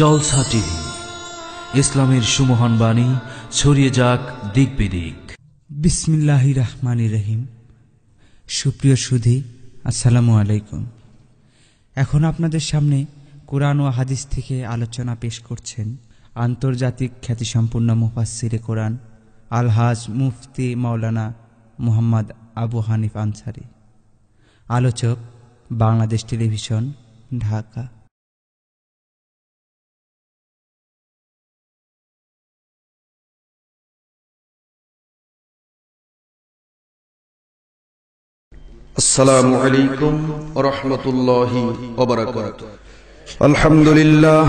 জলসা TV ইসলামের সুমহান বাণী ছড়িয়ে যাক দিক বিদিক বিসমিল্লাহি রহমান রহিম সুপ্রিয় সুধি আসসালামু আলাইকুম এখন আপনাদের সামনে কোরআন ও হাদিস থেকে আলোচনা পেশ করছেন আন্তর্জাতিক খ্যাতিসম্পন্ন মুফাসিরে কোরআন আলহাজ মুফতি মাওলানা মোহাম্মদ আবু হানিফ আনসারি আলোচক বাংলাদেশ টেলিভিশন ঢাকা السلام عليكم ورحمة الله وبركاته الحمد لله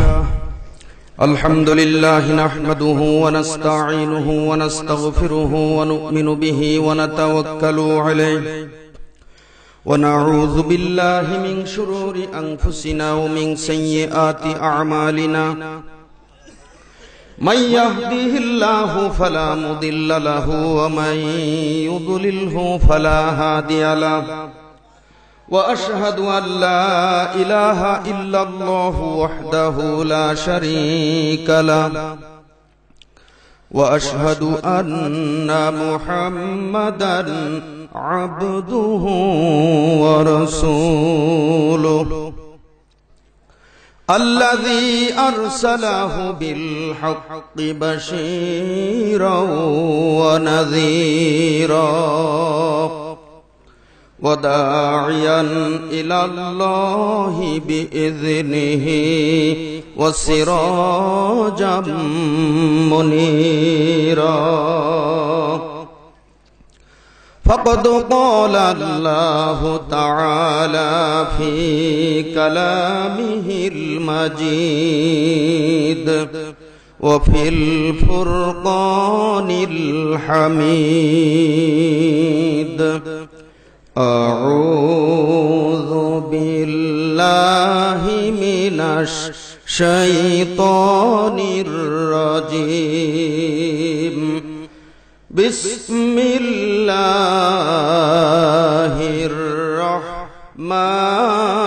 الحمد لله نحمده ونستعينه ونستغفره ونؤمن به ونتوكل عليه ونعوذ بالله من شرور أنفسنا ومن سيئات أعمالنا من يهده الله فلا مضل له ومن يضلله فلا هادي له وأشهد أن لا إله إلا الله وحده لا شريك له وأشهد أن محمدا عبده ورسوله الذي أرسله بالحق بشيرا ونذيرا وداعيا إلى الله بإذنه وسراجا منيرا فقد قال الله تعالى في كلامه مجيد وفي الفرقان الحميد أعوذ بالله من الشيطان الرجيم بسم الله الرحمن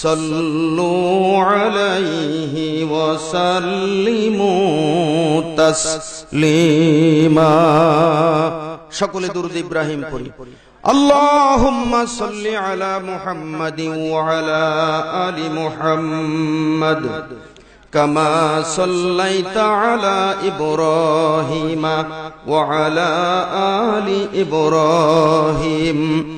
صلوا عليه وسلموا تسليما شكل درد ابراهيم قري اللهم صل على محمد وعلى آل محمد كما صليت على إبراهيم وعلى آل إبراهيم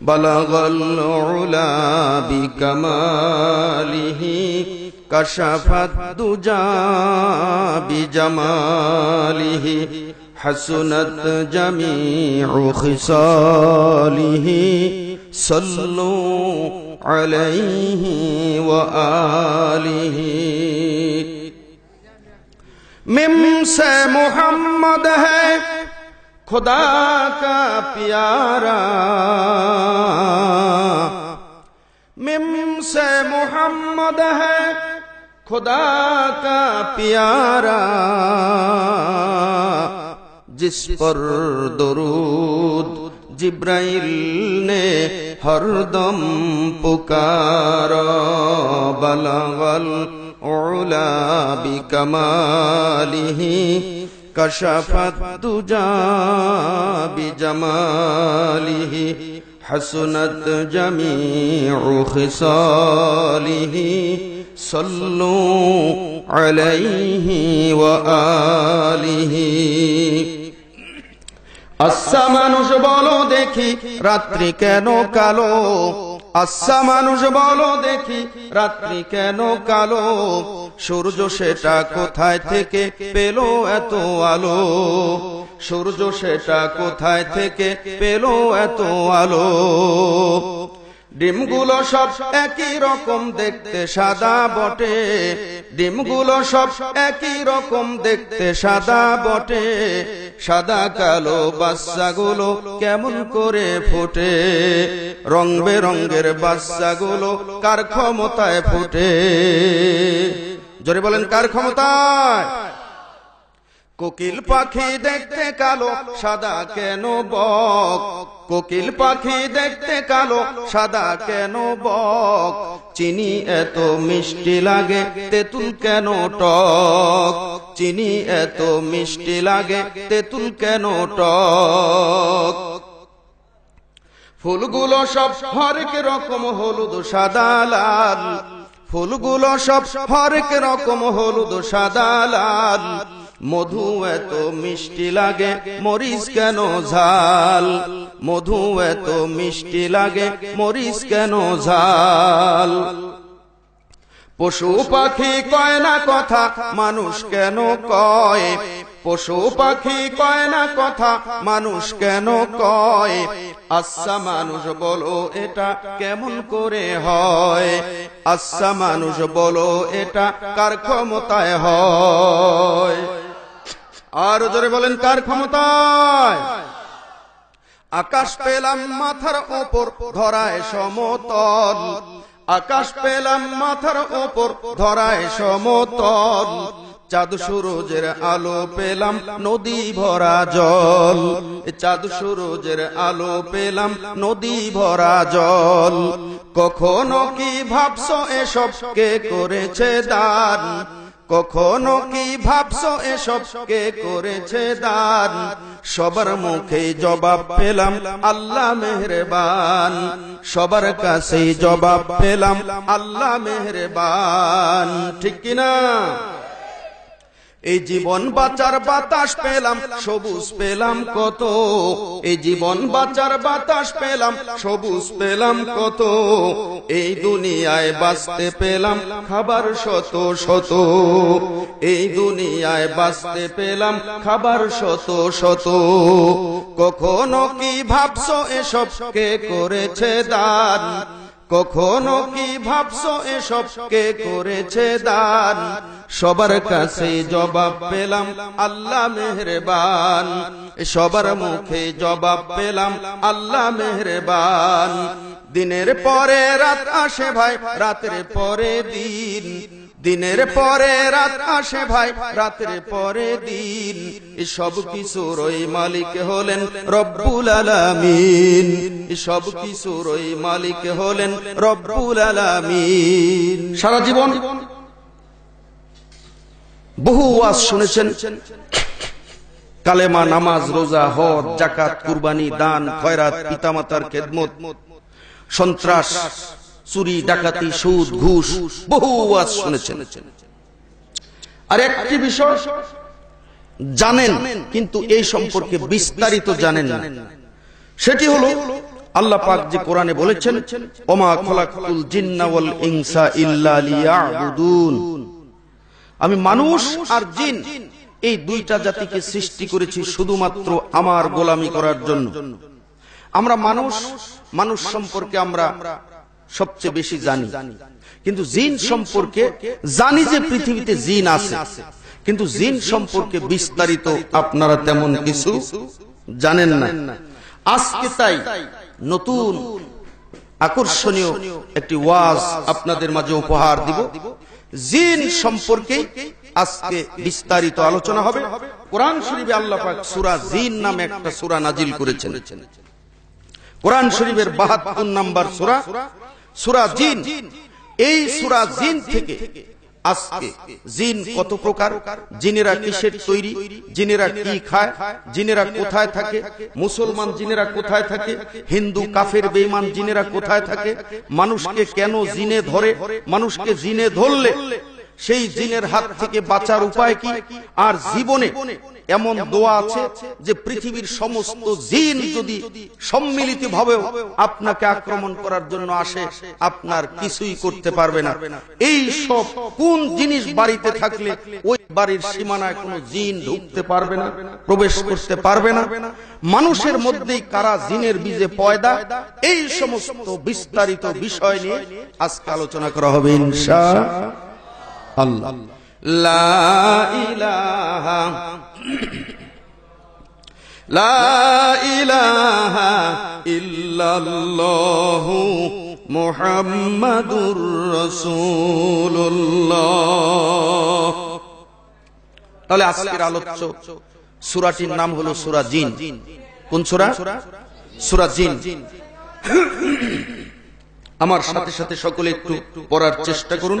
بلغ العلا بكماله كشف الدجى بجماله حسنت جميع خصاله صلوا عليه وآله مم سے محمد ہے খোদা কা পিয়ারা মিম সে মোহাম্মদ হ্যাঁ খোদা কা পিয়ারা জিস পর দরুদ জিব্রাইল নে হরদম পুকার বলাবল ওলা বিকমালিহি كشفت دجا بجماله حسنت جميع خصاله صلوا عليه وآله আচ্ছা মানুষ বলো দেখি রাত্রি কেন কালো আচ্ছা মানুষ বলো দেখি রাত্রি কেন কালো সূর্য সেটা কোথায় থেকে পেল এত আলো সূর্য সেটা কোথায় থেকে পেল এত আলো ডিমগুলো সব একই রকম দেখতে সাদা বটে ডিমগুলো সব একই রকম দেখতে সাদা বটে সাদা কালো বাচ্চাগুলো কেমন করে ফোটে রং বেরঙ্গের বাচ্চাগুলো কার ক্ষমতায় ফোটে জোরে বলেন কার ক্ষমতায় কোকিল পাখি দেখতে কালো সাদা কেন বক কোকিল পাখি দেখতে কালো সাদা কেন বক চিনি এত মিষ্টি লাগে তেতুল কেন টক চিনি এত মিষ্টি লাগে তেতুল কেন টক ফুলগুলো সব হরেক রকম হলুদ সাদা লাল ফুলগুলো সব হরেক রকম হলুদ সাদা লাল মধু এত মিষ্টি লাগে মরিস কেন ঝাল মধু এত মিষ্টি লাগে মরিস কেন ঝাল পশু পাখি কয় না কথা মানুষ কেন কয় পশু পাখি কয় না কথা মানুষ কেন কয় আচ্ছা মানুষ বলো এটা কেমন করে হয় আচ্ছা মানুষ বলো এটা কার ক্ষমতায় হয় আর ধরে বলেন কার ক্ষমতায় আকাশ পেলাম মাথার ওপর ধরায় সমতল আকাশ পেলাম মাথার ওপর ধরায় সমতল চাঁদ সুরজের আলো পেলাম নদী ভরা জল চাঁদ সুরজের আলো পেলাম নদী ভরা জল কখনো কি ভাবছ এসব কে করেছে দান কখনো কি ভাবছ এসব কে করেছে দান সবার মুখে জবাব পেলাম আল্লাহ মেহরবান সবার কাছে জবাব পেলাম আল্লাহ মেহরবান ঠিক কিনা এই জীবন বাঁচার বাতাস পেলাম সবুজ পেলাম কত এই জীবন বাঁচার বাতাস পেলাম সবুজ পেলাম কত এই দুনিয়ায় বাঁচতে পেলাম খাবার শত শত এই দুনিয়ায় বাঁচতে পেলাম খাবার শত শত কখনো কি ভাবছো এসব কে করেছে দান কখনো কি ভাবছো এসব কে করেছে দান সবার কাছে জবাব পেলাম আল্লাহ মেহরবান সবার মুখে জবাব পেলাম আল্লাহ মেহরবান দিনের পরে রাত আসে ভাই রাতের পরে দিন দিনের পরে রাত আসে ভাই রাতের পরে দিন সব কিশোর ওই মালিক হলেন রব্বুল আলামিন সব কিশোর ওই মালিক হলেন রব্বুল আলামিন সারা জীবন বহু আজ শুনেছেন কালেমা নামাজ রোজা হদ জাকাত কুরবানি দান খয়রাত পিতামাতার খেদমত সন্ত্রাস চুরি ডাকাতি সুদ ঘুষ বহু আজ শুনেছেন আর একটি বিষয় জানেন কিন্তু এই সম্পর্কে বিস্তারিত জানেন না সেটি হলো আল্লাহ পাক যে কোরআনে বলেছেন ওমা খলাকুল জিন্না ওয়াল ইনসা ইল্লা লিয়াবুদুন আমি মানুষ আর জিন এই দুইটা জাতিকে সৃষ্টি করেছি শুধুমাত্র আমার গোলামি করার জন্য আমরা মানুষ মানুষ সম্পর্কে আমরা সবচেয়ে বেশি জানি কিন্তু জিন সম্পর্কে জানি যে পৃথিবীতে জিন আছে কিন্তু জিন সম্পর্কে বিস্তারিত আপনারা তেমন কিছু জানেন না আজকে তাই নতুন আকর্ষণীয় একটি ওয়াজ আপনাদের মাঝে উপহার দিব জিন সম্পর্কে আজকে বিস্তারিত আলোচনা হবে কোরআন শরীফে আল্লাহ পাক সূরা জিন নামে একটা সূরা নাজিল করেছেন কোরআন শরীফের 72 নাম্বার সূরা সুরা জিন এই সুরা জিন থেকে আজকে জিন কত প্রকার জিনেরা কিসের তৈরি জিনেরা কি খায় জিনেরা কোথায় থাকে মুসলমান জিনেরা কোথায় থাকে হিন্দু কাফের বেইমান জিনেরা কোথায় থাকে মানুষকে কেন জিনে ধরে মানুষকে জিনে ধরলে সেই জিনের হাত থেকে বাঁচার উপায় কি আর জীবনে এমন দোয়া আছে যে পৃথিবীর সমস্ত জিন যদি সম্মিলিত ভাবেও আপনাকে আক্রমণ করার জন্য আসে আপনার কিছুই করতে পারবে না এই সব কোন জিনিস বাড়িতে থাকলে ওই বাড়ির সীমানায় কোন জিন ঢুকতে পারবে না প্রবেশ করতে পারবে না মানুষের মধ্যেই কারা জিনের বীজে পয়দা এই সমস্ত বিস্তারিত বিষয় নিয়ে আজকে আলোচনা করা হবে ইনশাআল্লাহ আল্লাহ লা ইলাহা লা ইলাহা তাহলে আজকের আলোচ্য সুরাটির নাম হলো সূরা জিন কোন সুরা সূরা জিন আমার সাথে সাথে সকলে একটু পড়ার চেষ্টা করুন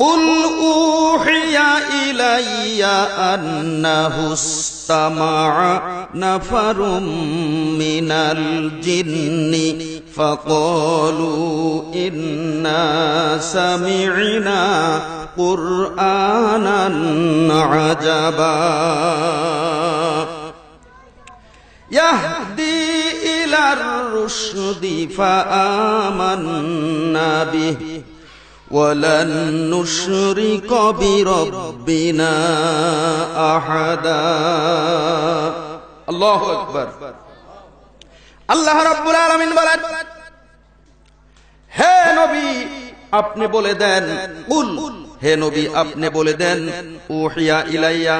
قل أوحي إلي أنه استمع نفر من الجن فقالوا إنا سمعنا قرآنا عجبا يهدي إلى الرشد فآمنا به ولن نشرك بربنا أحدا الله أكبر আল্লাহ রাব্বুল হে নবী আপনি বলে দেন কুল হে নবী আপনি বলে দেন উহিয়া ইলাইয়া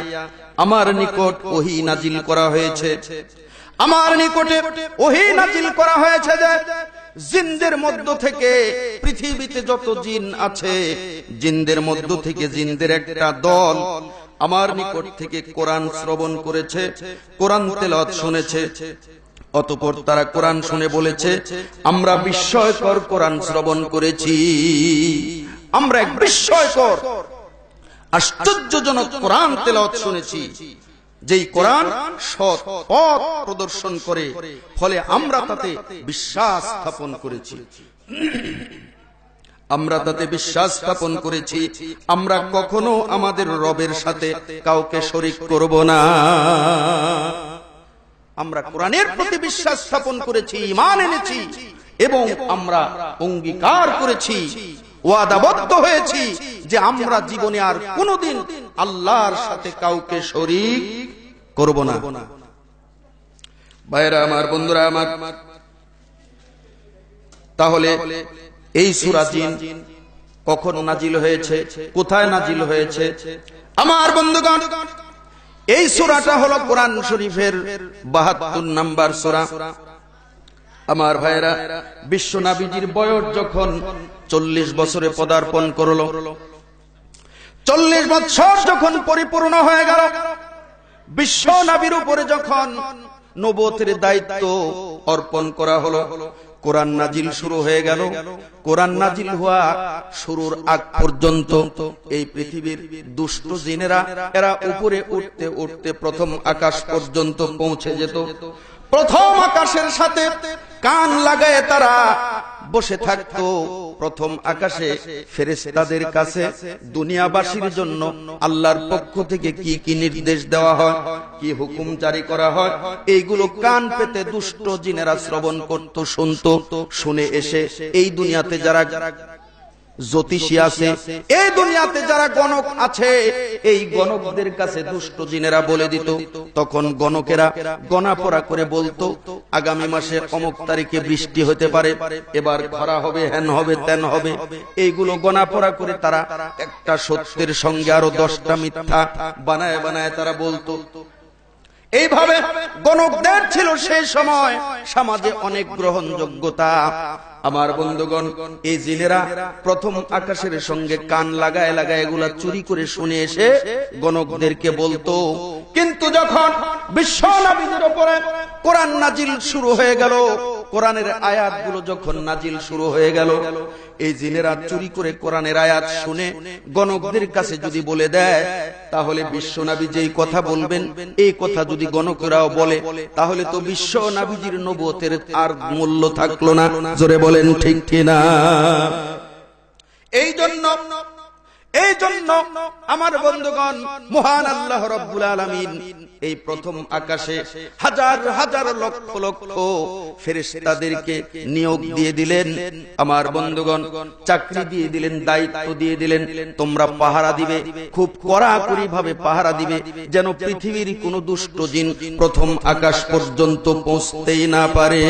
আমার নিকট ওহি নাজিল করা হয়েছে আমার নিকটে ওহি নাজিল করা হয়েছে যে জিনদের মধ্য থেকে পৃথিবীতে যত জিন আছে জিনদের মধ্য থেকে জিনদের একটা দল আমার নিকট থেকে কোরআন শ্রবণ করেছে কোরআন তেলত শুনেছে অতপর তারা কোরআন শুনে বলেছে আমরা বিস্ময়কর কোরআন শ্রবণ করেছি আমরা এক বিস্ময়কর আশ্চর্যজনক কোরআন তেলত শুনেছি যেই কোরআন সৎ পথ প্রদর্শন করে ফলে আমরা তাতে বিশ্বাস স্থাপন করেছি আমরা তাতে বিশ্বাস স্থাপন করেছি আমরা কখনো আমাদের রবের সাথে কাউকে শরিক করব না আমরা কোরআনের প্রতি বিশ্বাস স্থাপন করেছি ইমান এনেছি এবং আমরা অঙ্গীকার করেছি ওয়াদাবদ্ধ হয়েছি যে আমরা জীবনে আর কোনদিন আল্লাহর সাথে কাউকে শরিক করব না বাইরা আমার বন্ধুরা আমার তাহলে এই সুরাজিন কখন নাজিল হয়েছে কোথায় নাজিল হয়েছে আমার বন্ধুগণ এই সুরাটা হলো কোরআন শরীফের বাহাত্তর নাম্বার সুরা আমার ভাইরা বিশ্ব নাবিজির বয়স যখন চল্লিশ বছরে পদার্পণ করল চল্লিশ বছর যখন পরিপূর্ণ হয়ে গেল বিশ্ব নাবির উপরে যখন নবতের দায়িত্ব অর্পণ করা হলো কোরআন নাজিল শুরু হয়ে গেল কোরআন নাজিল হওয়া শুরুর আগ পর্যন্ত এই পৃথিবীর দুষ্ট জিনেরা এরা উপরে উঠতে উঠতে প্রথম আকাশ পর্যন্ত পৌঁছে যেত প্রথম আকাশের সাথে কান লাগায় তারা বসে থাকতো প্রথম আকাশে তাদের কাছে দুনিয়াবাসীর জন্য আল্লাহর পক্ষ থেকে কি কি নির্দেশ দেওয়া হয় কি হুকুম জারি করা হয় এইগুলো কান পেতে দুষ্ট জিনেরা শ্রবণ করত শুনত শুনে এসে এই দুনিয়াতে যারা জ্যোতিষী আছে এই দুনিয়াতে যারা গণক আছে এই গণকদের কাছে দুষ্ট জিনেরা বলে দিত তখন গণকেরা গণাপড়া করে বলতো আগামী মাসে অমুক তারিখে বৃষ্টি হতে পারে এবার খরা হবে হ্যান হবে তেন হবে এইগুলো গণাপড়া করে তারা একটা সত্যের সঙ্গে আরো দশটা মিথ্যা বানায় বানায় তারা বলতো এইভাবে গণকদের ছিল সেই সময় সমাজে অনেক গ্রহণযোগ্যতা আমার বন্ধুগণ এই জিনেরা প্রথম আকাশের সঙ্গে কান লাগায় লাগায় এগুলা চুরি করে শুনে এসে গণকদেরকে বলতো কিন্তু যখন বিশ্ব নাবিদের ওপরে কোরআন নাজিল শুরু হয়ে গেল কোরআনের আয়াত গুলো যখন নাজিল শুরু হয়ে গেল এই জিনেরা চুরি করে কোরআনের আয়াত শুনে গণকদের কাছে যদি বলে দেয় তাহলে বিশ্ব যেই কথা বলবেন এই কথা যদি গণকরাও বলে তাহলে তো বিশ্ব নাবিজির নবতের আর মূল্য থাকলো না জোরে বলেন ঠিক না এই জন্য এই জন্য আমার বন্ধুগণ মহান আল্লাহ রব্বুল আলমিন এই প্রথম আকাশে হাজার হাজার লক্ষ লক্ষ ফেরেস তাদেরকে নিয়োগ দিয়ে দিলেন আমার বন্ধুগণ চাকরি দিয়ে দিলেন দায়িত্ব দিয়ে দিলেন তোমরা পাহারা দিবে খুব কড়াকড়ি ভাবে পাহারা দিবে যেন পৃথিবীর কোন দুষ্ট জিন প্রথম আকাশ পর্যন্ত পৌঁছতেই না পারে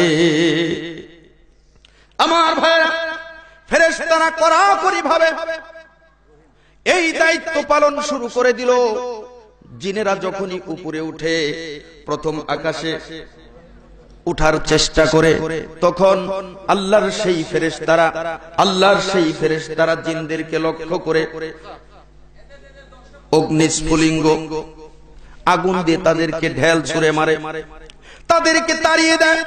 আমার ভাইরা তারা কড়াকড়ি ভাবে এই দায়িত্ব পালন শুরু করে দিল জিনেরা যখনই উপরে উঠে প্রথম আকাশে উঠার চেষ্টা করে তখন আল্লাহর সেই ফেরেস তারা আল্লাহর সেই ফেরেস তারা জিনদেরকে লক্ষ্য করে অগ্নিস্ফুলিঙ্গ আগুন দিয়ে তাদেরকে ঢেল ছুড়ে মারে তাদেরকে তাড়িয়ে দেয়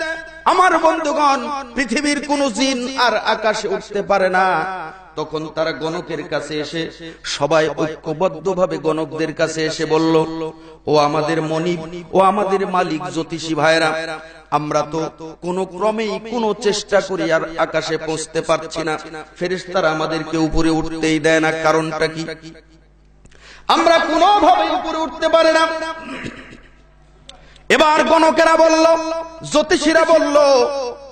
আমার বন্ধুগণ পৃথিবীর কোন জিন আর আকাশে উঠতে পারে না তখন তারা গণকের কাছে এসে সবাই ঐক্যবদ্ধ ভাবে গণকদের কাছে এসে বলল ও আমাদের মনি ও আমাদের মালিক জ্যোতিষী ভাইরা আমরা তো কোন ক্রমেই কোন চেষ্টা করি আর আকাশে পৌঁছতে পারছি না তারা আমাদেরকে উপরে উঠতেই দেয় না কারণটা কি আমরা কোনোভাবে উপরে উঠতে পারে না এবার গণকেরা বলল জ্যোতিষীরা বলল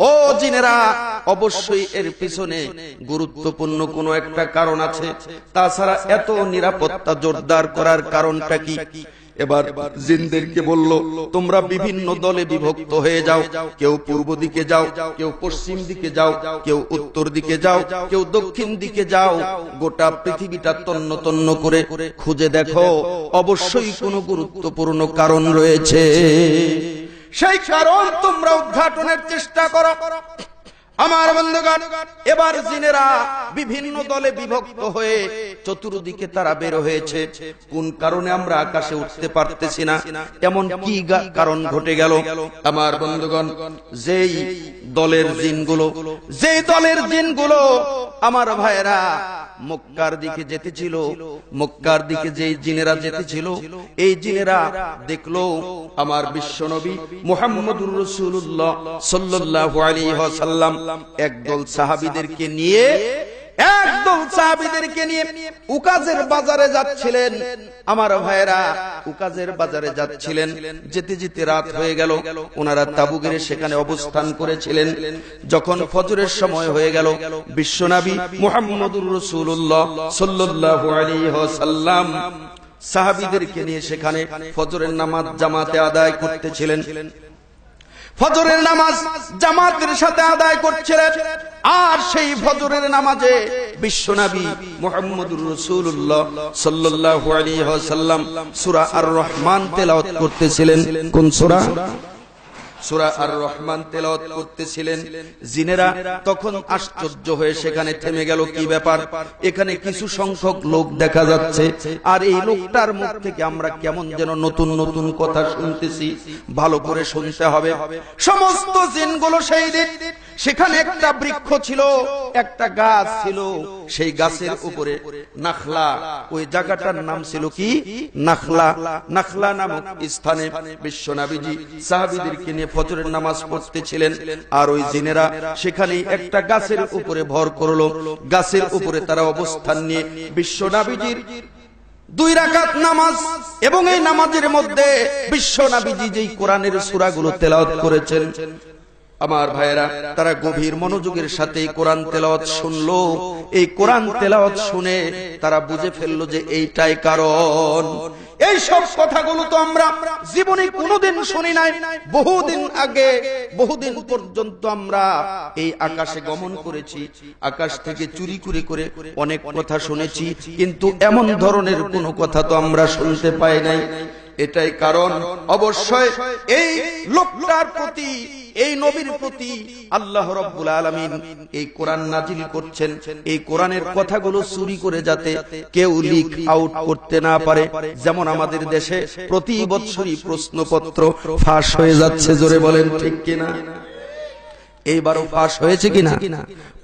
ও জিনেরা অবশ্যই এর পিছনে গুরুত্বপূর্ণ কোন একটা কারণ আছে তাছাড়া এত নিরাপত্তা জোরদার করার কারণটা কি এবার জিনদেরকে বলল তোমরা বিভিন্ন দলে বিভক্ত হয়ে যাও কেউ পূর্ব দিকে যাও কেউ পশ্চিম দিকে যাও কেউ উত্তর দিকে যাও কেউ দক্ষিণ দিকে যাও গোটা পৃথিবীটা তন্ন তন্ন করে খুঁজে দেখো অবশ্যই কোনো গুরুত্বপূর্ণ কারণ রয়েছে সেই কারণ তোমরা উদ্ঘাটনের চেষ্টা করো আমার বন্ধুগণ এবার জিনেরা বিভিন্ন দলে বিভক্ত হয়ে চতুর্দিকে তারা বের হয়েছে কোন কারণে আমরা আকাশে উঠতে পারতেছি না এমন কি কারণ ঘটে গেল আমার বন্ধুগণ যেই দলের জিনগুলো যেই দলের জিনগুলো আমার ভাইরা মক্কার দিকে যেতে ছিল মক্কার দিকে যে জিনেরা যেতে ছিল এই জিনেরা দেখলো আমার বিশ্বনবী মোহাম্মদুর রসুল্লাহ সাল্লাহ আলী সাল্লাম সাল্লাম একদল সাহাবিদেরকে নিয়ে একদল সাহাবিদেরকে নিয়ে উকাজের বাজারে যাচ্ছিলেন আমার ভাইরা উকাজের বাজারে যাচ্ছিলেন যেতে যেতে রাত হয়ে গেল ওনারা তাবুগের সেখানে অবস্থান করেছিলেন যখন ফজরের সময় হয়ে গেল বিশ্বনাবী মোহাম্মদুর রসুল্লাহ সাল্লাহ আলী সাল্লাম সাহাবিদেরকে নিয়ে সেখানে ফজরের নামাজ জামাতে আদায় করতেছিলেন ফজরের নামাজ জামাতের সাথে আদায় করছিলেন আর সেই ফজরের নামাজে বিশ্বনবী মুহাম্মদুর রাসূলুল্লাহ সাল্লাহ আলাইহি ওয়াসাল্লাম সূরা আর রহমান তেলাওয়াত করতেছিলেন কোন সুরা সুরা আর রহমান তেলত করতেছিলেন জিনেরা তখন আশ্চর্য হয়ে সেখানে থেমে গেল কি ব্যাপার এখানে কিছু সংখ্যক লোক দেখা যাচ্ছে আর এই লোকটার মুখ থেকে আমরা কেমন যেন নতুন নতুন কথা শুনতেছি ভালো করে শুনতে হবে সমস্ত জিনগুলো সেই দিন সেখানে একটা বৃক্ষ ছিল একটা গাছ ছিল সেই গাছের উপরে নাখলা ওই জায়গাটার নাম ছিল কি নাখলা নাখলা নামক স্থানে বিশ্ব নাবিজি সাহাবিদেরকে নিয়ে ফজরের নামাজ পড়তেছিলেন আর ওই জিনেরা সেখানে একটা গাছের উপরে ভর করলো গাছের উপরে তারা অবস্থান নিয়ে বিশ্ব নাবিজির দুই রাখাত নামাজ এবং এই নামাজের মধ্যে বিশ্ব নাবিজি যেই কোরআনের সুরাগুলো তেলাওয়াত করেছেন আমার ভাইরা তারা গভীর মনোযোগের সাথে কোরআন তেলাওয়াত শুনলো এই কোরআন তেলাওয়াত শুনে তারা বুঝে ফেললো যে এইটাই কারণ এই সব কথাগুলো তো আমরা জীবনে কোনোদিন শুনি নাই বহুদিন আগে বহুদিন পর্যন্ত আমরা এই আকাশে গমন করেছি আকাশ থেকে চুরি করে করে অনেক কথা শুনেছি কিন্তু এমন ধরনের কোনো কথা তো আমরা শুনতে পাই নাই এটাই কারণ অবশ্যই এই লোকটার প্রতি এই নবীর প্রতি আল্লাহ রব্বুল আলমিন এই কোরআন নাজিল করছেন এই কোরআনের কথাগুলো চুরি করে যাতে কেউ লিক আউট করতে না পারে যেমন আমাদের দেশে প্রতি বছরই প্রশ্নপত্র ফাঁস হয়ে যাচ্ছে জোরে বলেন ঠিক কিনা এইবারও ফাঁস হয়েছে কিনা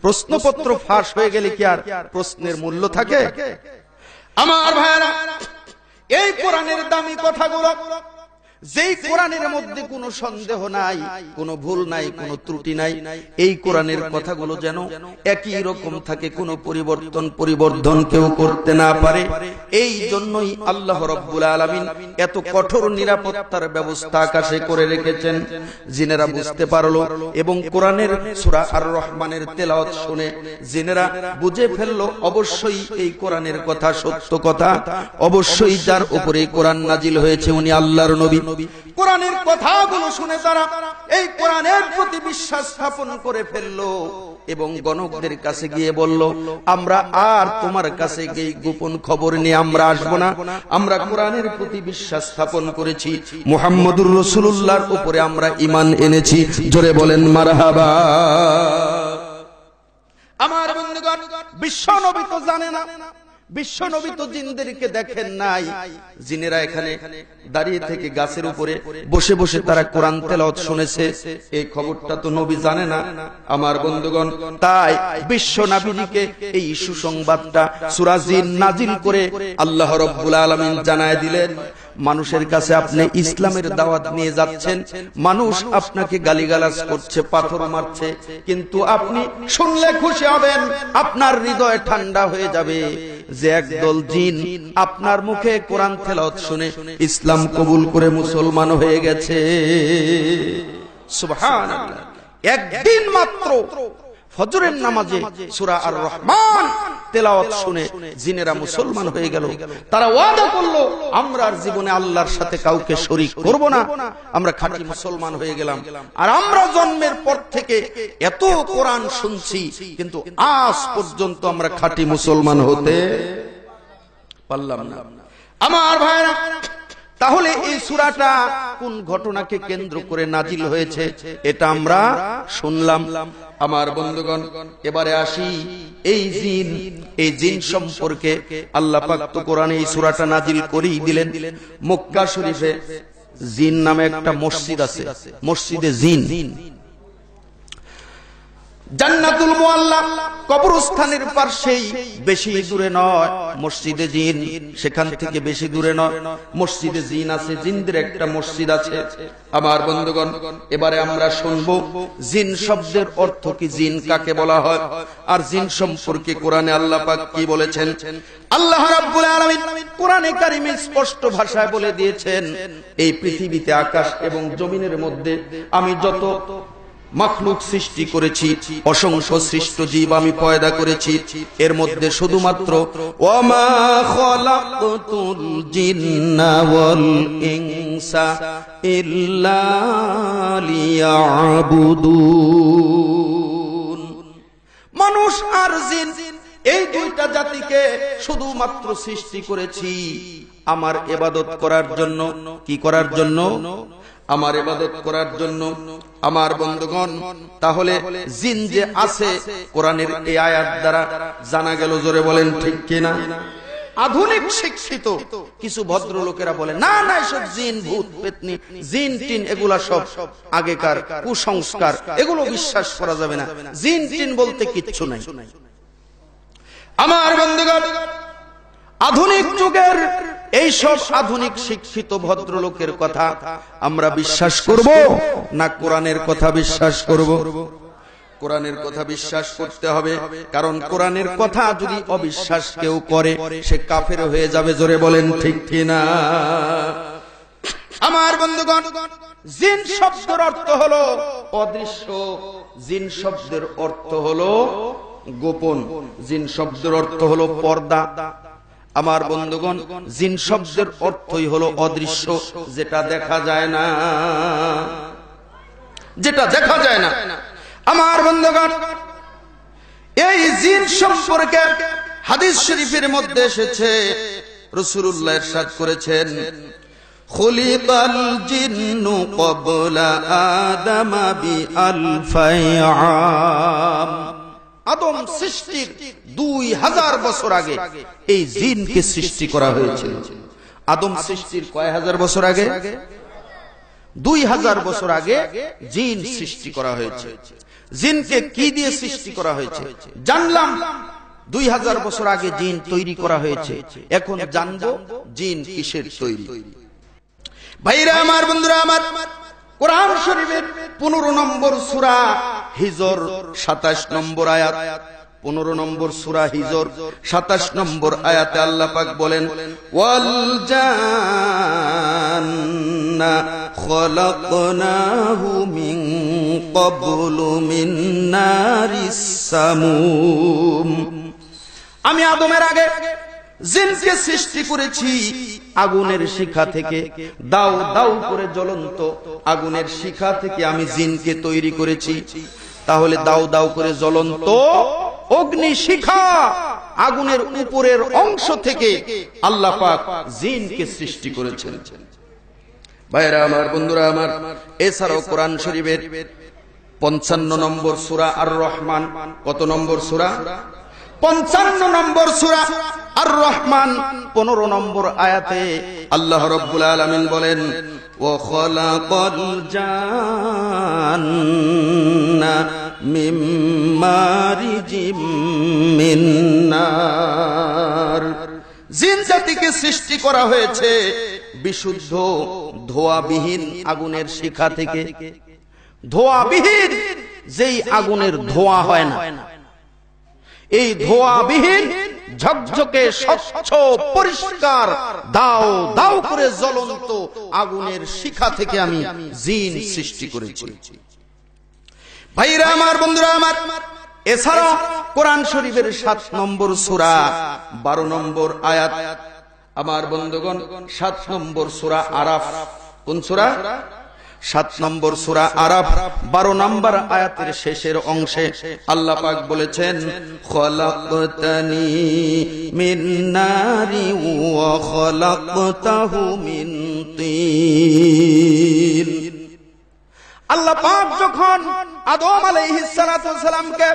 প্রশ্নপত্র ফাঁস হয়ে গেলে কি আর প্রশ্নের মূল্য থাকে আমার ভাইরা এই কোরআনের দামি কথাগুলো যেই কোরআনের মধ্যে কোন সন্দেহ নাই কোন ভুল নাই কোন ত্রুটি নাই এই কোরআনের কথাগুলো যেন একই রকম থাকে কোন পরিবর্তন পরিবর্ধন কেউ করতে না পারে এই জন্যই আল্লাহ রব্বুল আলমিন এত কঠোর নিরাপত্তার ব্যবস্থা আকাশে করে রেখেছেন জিনেরা বুঝতে পারলো এবং কোরআনের সুরা আর রহমানের তেলাওয়াত শুনে জিনেরা বুঝে ফেললো অবশ্যই এই কোরআনের কথা সত্য কথা অবশ্যই যার উপরে কোরআন নাজিল হয়েছে উনি আল্লাহর নবী নবী কোরআনের কথাগুলো শুনে তারা এই কোরআনের প্রতি বিশ্বাস স্থাপন করে ফেলল এবং গণকদের কাছে গিয়ে বলল আমরা আর তোমার কাছে গিয়ে গোপন খবর নিয়ে আমরা আসবো না আমরা কোরআনের প্রতি বিশ্বাস স্থাপন করেছি মুহাম্মদুর রসুল্লাহর উপরে আমরা ইমান এনেছি জোরে বলেন মারহাবা আমার বন্ধুগণ বিশ্ব নবী তো জানে না বিশ্ব নবী তো জিনদেরকে দেখেন নাই জিনেরা এখানে দাঁড়িয়ে থেকে গাছের উপরে বসে বসে তারা কোরআন তেলাওয়াত শুনেছে এই খবরটা তো নবী জানে না আমার বন্ধুগণ তাই বিশ্ব নবীকে এই সুসংবাদটা সূরা জিন নাজিল করে আল্লাহ রাব্বুল আলামিন জানায় দিলেন মানুষের কাছে আপনি ইসলামের দাওয়াত নিয়ে যাচ্ছেন মানুষ আপনাকে গালিগালাজ করছে পাথর মারছে কিন্তু আপনি শুনলে খুশি হবেন আপনার হৃদয় ঠান্ডা হয়ে যাবে যে একদল জিন আপনার মুখে কোরআন খেলত শুনে ইসলাম কবুল করে মুসলমান হয়ে গেছে একদিন মাত্র ফজরের নামাজে সুরা আর রহমান তেলাওয়াত শুনে জিনেরা মুসলমান হয়ে গেল তারা ওয়াদা করলো আমরা আর জীবনে আল্লাহর সাথে কাউকে শরিক করব না আমরা খাঁটি মুসলমান হয়ে গেলাম আর আমরা জন্মের পর থেকে এত কোরআন শুনছি কিন্তু আজ পর্যন্ত আমরা খাঁটি মুসলমান হতে পারলাম না আমার ভাইরা তাহলে এই সুরাটা কোন ঘটনাকে কেন্দ্র করে নাজিল হয়েছে এটা আমরা শুনলাম আমার বন্ধুগণ এবারে আসি এই জিন এই জিন সম্পর্কে আল্লাহ পাক তো এই সুরাটা নাজিল করেই দিলেন মক্কা শরীফে জিন নামে একটা মসজিদ আছে মসজিদে জিন জান্নাতুল মোয়াল্লা কবরস্থানের পাশেই বেশি দূরে নয় মসজিদে জিন সেখান থেকে বেশি দূরে নয় মসজিদে জিন আছে জিনদের একটা মসজিদ আছে আমার বন্ধুগণ এবারে আমরা শুনবো জিন শব্দের অর্থ কি জিন কাকে বলা হয় আর জিন সম্পর্কে কোরআনে আল্লাহ পাক কি বলেছেন আল্লাহ রাব্বুল আলামিন কোরআনে কারিমে স্পষ্ট ভাষায় বলে দিয়েছেন এই পৃথিবীতে আকাশ এবং জমিনের মধ্যে আমি যত মখলুক সৃষ্টি করেছি অসংখ্য সৃষ্ট জীব আমি পয়দা করেছি এর মধ্যে শুধুমাত্র মানুষ আর জিন এই দুইটা জাতিকে শুধুমাত্র সৃষ্টি করেছি আমার এবাদত করার জন্য কি করার জন্য আমার এবাদত করার জন্য আমার বন্ধুগণ তাহলে জিন যে আছে কোরআনের এই আয়াত দ্বারা জানা গেল জোরে বলেন ঠিক কিনা আধুনিক শিক্ষিত কিছু ভদ্র লোকেরা বলে না না এসব জিন ভূত পেতনি জিন টিন এগুলা সব আগেকার কুসংস্কার এগুলো বিশ্বাস করা যাবে না জিন টিন বলতে কিচ্ছু নাই আমার বন্ধুগণ আধুনিক যুগের এই সব আধুনিক শিক্ষিত ভদ্রলোকের কথা আমরা বিশ্বাস করব না কোরআনের কথা বিশ্বাস করব কোরআনের কথা বিশ্বাস করতে হবে কারণ কোরআনের কথা যদি অবিশ্বাস কেউ করে সে কাফের হয়ে যাবে জোরে বলেন ঠিক না আমার বন্ধুগণ জিন শব্দের অর্থ হলো অদৃশ্য জিন শব্দের অর্থ হলো গোপন জিন শব্দের অর্থ হলো পর্দা আমার বন্ধুগণ জিন শব্দের অর্থই হলো অদৃশ্য যেটা দেখা যায় না যেটা দেখা যায় না আমার বন্ধুগণ এই জিন সম্পর্কে হাদিস শরীফের মধ্যে এসেছে রসুরুল্লাহ সাজ করেছেন خلق الجن قبل آدم আদম সৃষ্টির দুই হাজার বছর আগে এই জিনকে সৃষ্টি করা হয়েছিল আদম সৃষ্টির কয় হাজার বছর আগে দুই হাজার বছর আগে জিন সৃষ্টি করা হয়েছে জিনকে কি দিয়ে সৃষ্টি করা হয়েছে জানলাম দুই হাজার বছর আগে জিন তৈরি করা হয়েছে এখন জানবো জিন কিসের তৈরি ভাইরা আমার বন্ধুরা আমার কোরআন শরীফের পনেরো নম্বর সুরা হিজর সাতাশ নম্বর আয়াত পনেরো নম্বর সুরা হিজর সাতাশ নম্বর আয়াতে আল্লাহ পাক বলেন ওয়াল জান্না খলকনাহু মিন ক্বাবলু মিন নারিস সামুম আমি আদমের আগে জিনকে সৃষ্টি করেছি আগুনের শিখা থেকে দাও দাও করে জ্বলন্ত আগুনের শিখা থেকে আমি জিনকে তৈরি করেছি তাহলে দাও দাও করে জ্বলন্ত অগ্নি শিখা আগুনের উপরের অংশ থেকে আল্লাহ পাক জিনকে সৃষ্টি করেছেন ভাইরা আমার বন্ধুরা আমার এছাড়াও কোরআন শরীফের পঞ্চান্ন নম্বর সুরা আর রহমান কত নম্বর সুরা পঞ্চান্ন নম্বর সুরা আর রহমান পনেরো নম্বর আয়াতে আল্লাহ রব্বুল আলমিন বলেন وخلق الجان من مارج জিন জাতিকে সৃষ্টি করা হয়েছে বিশুদ্ধ ধোয়াবিহীন আগুনের শিখা থেকে ধোয়াবিহীন যেই আগুনের ধোয়া হয় না এই ধোয়াবিহীন ঝকঝকে স্বচ্ছ পরিষ্কার দাও দাও করে জ্বলন্ত আগুনের শিখা থেকে আমি জিন সৃষ্টি করেছি ভাইরা আমার বন্ধুরা আমার এছাড়া কোরআন শরীফের সাত নম্বর সুরা বারো নম্বর আয়াত আমার বন্ধুগণ সাত নম্বর সুরা আরাফ কোন সুরা সাত নম্বর সুরা আরাফ বারো নম্বর আয়াতের শেষের অংশে আল্লাহ পাক বলেছেন খলাকতানি মিন ও ওয়া খলাকতাহু আল্লাহ পাক যখন আদম আলাইহিসালামকে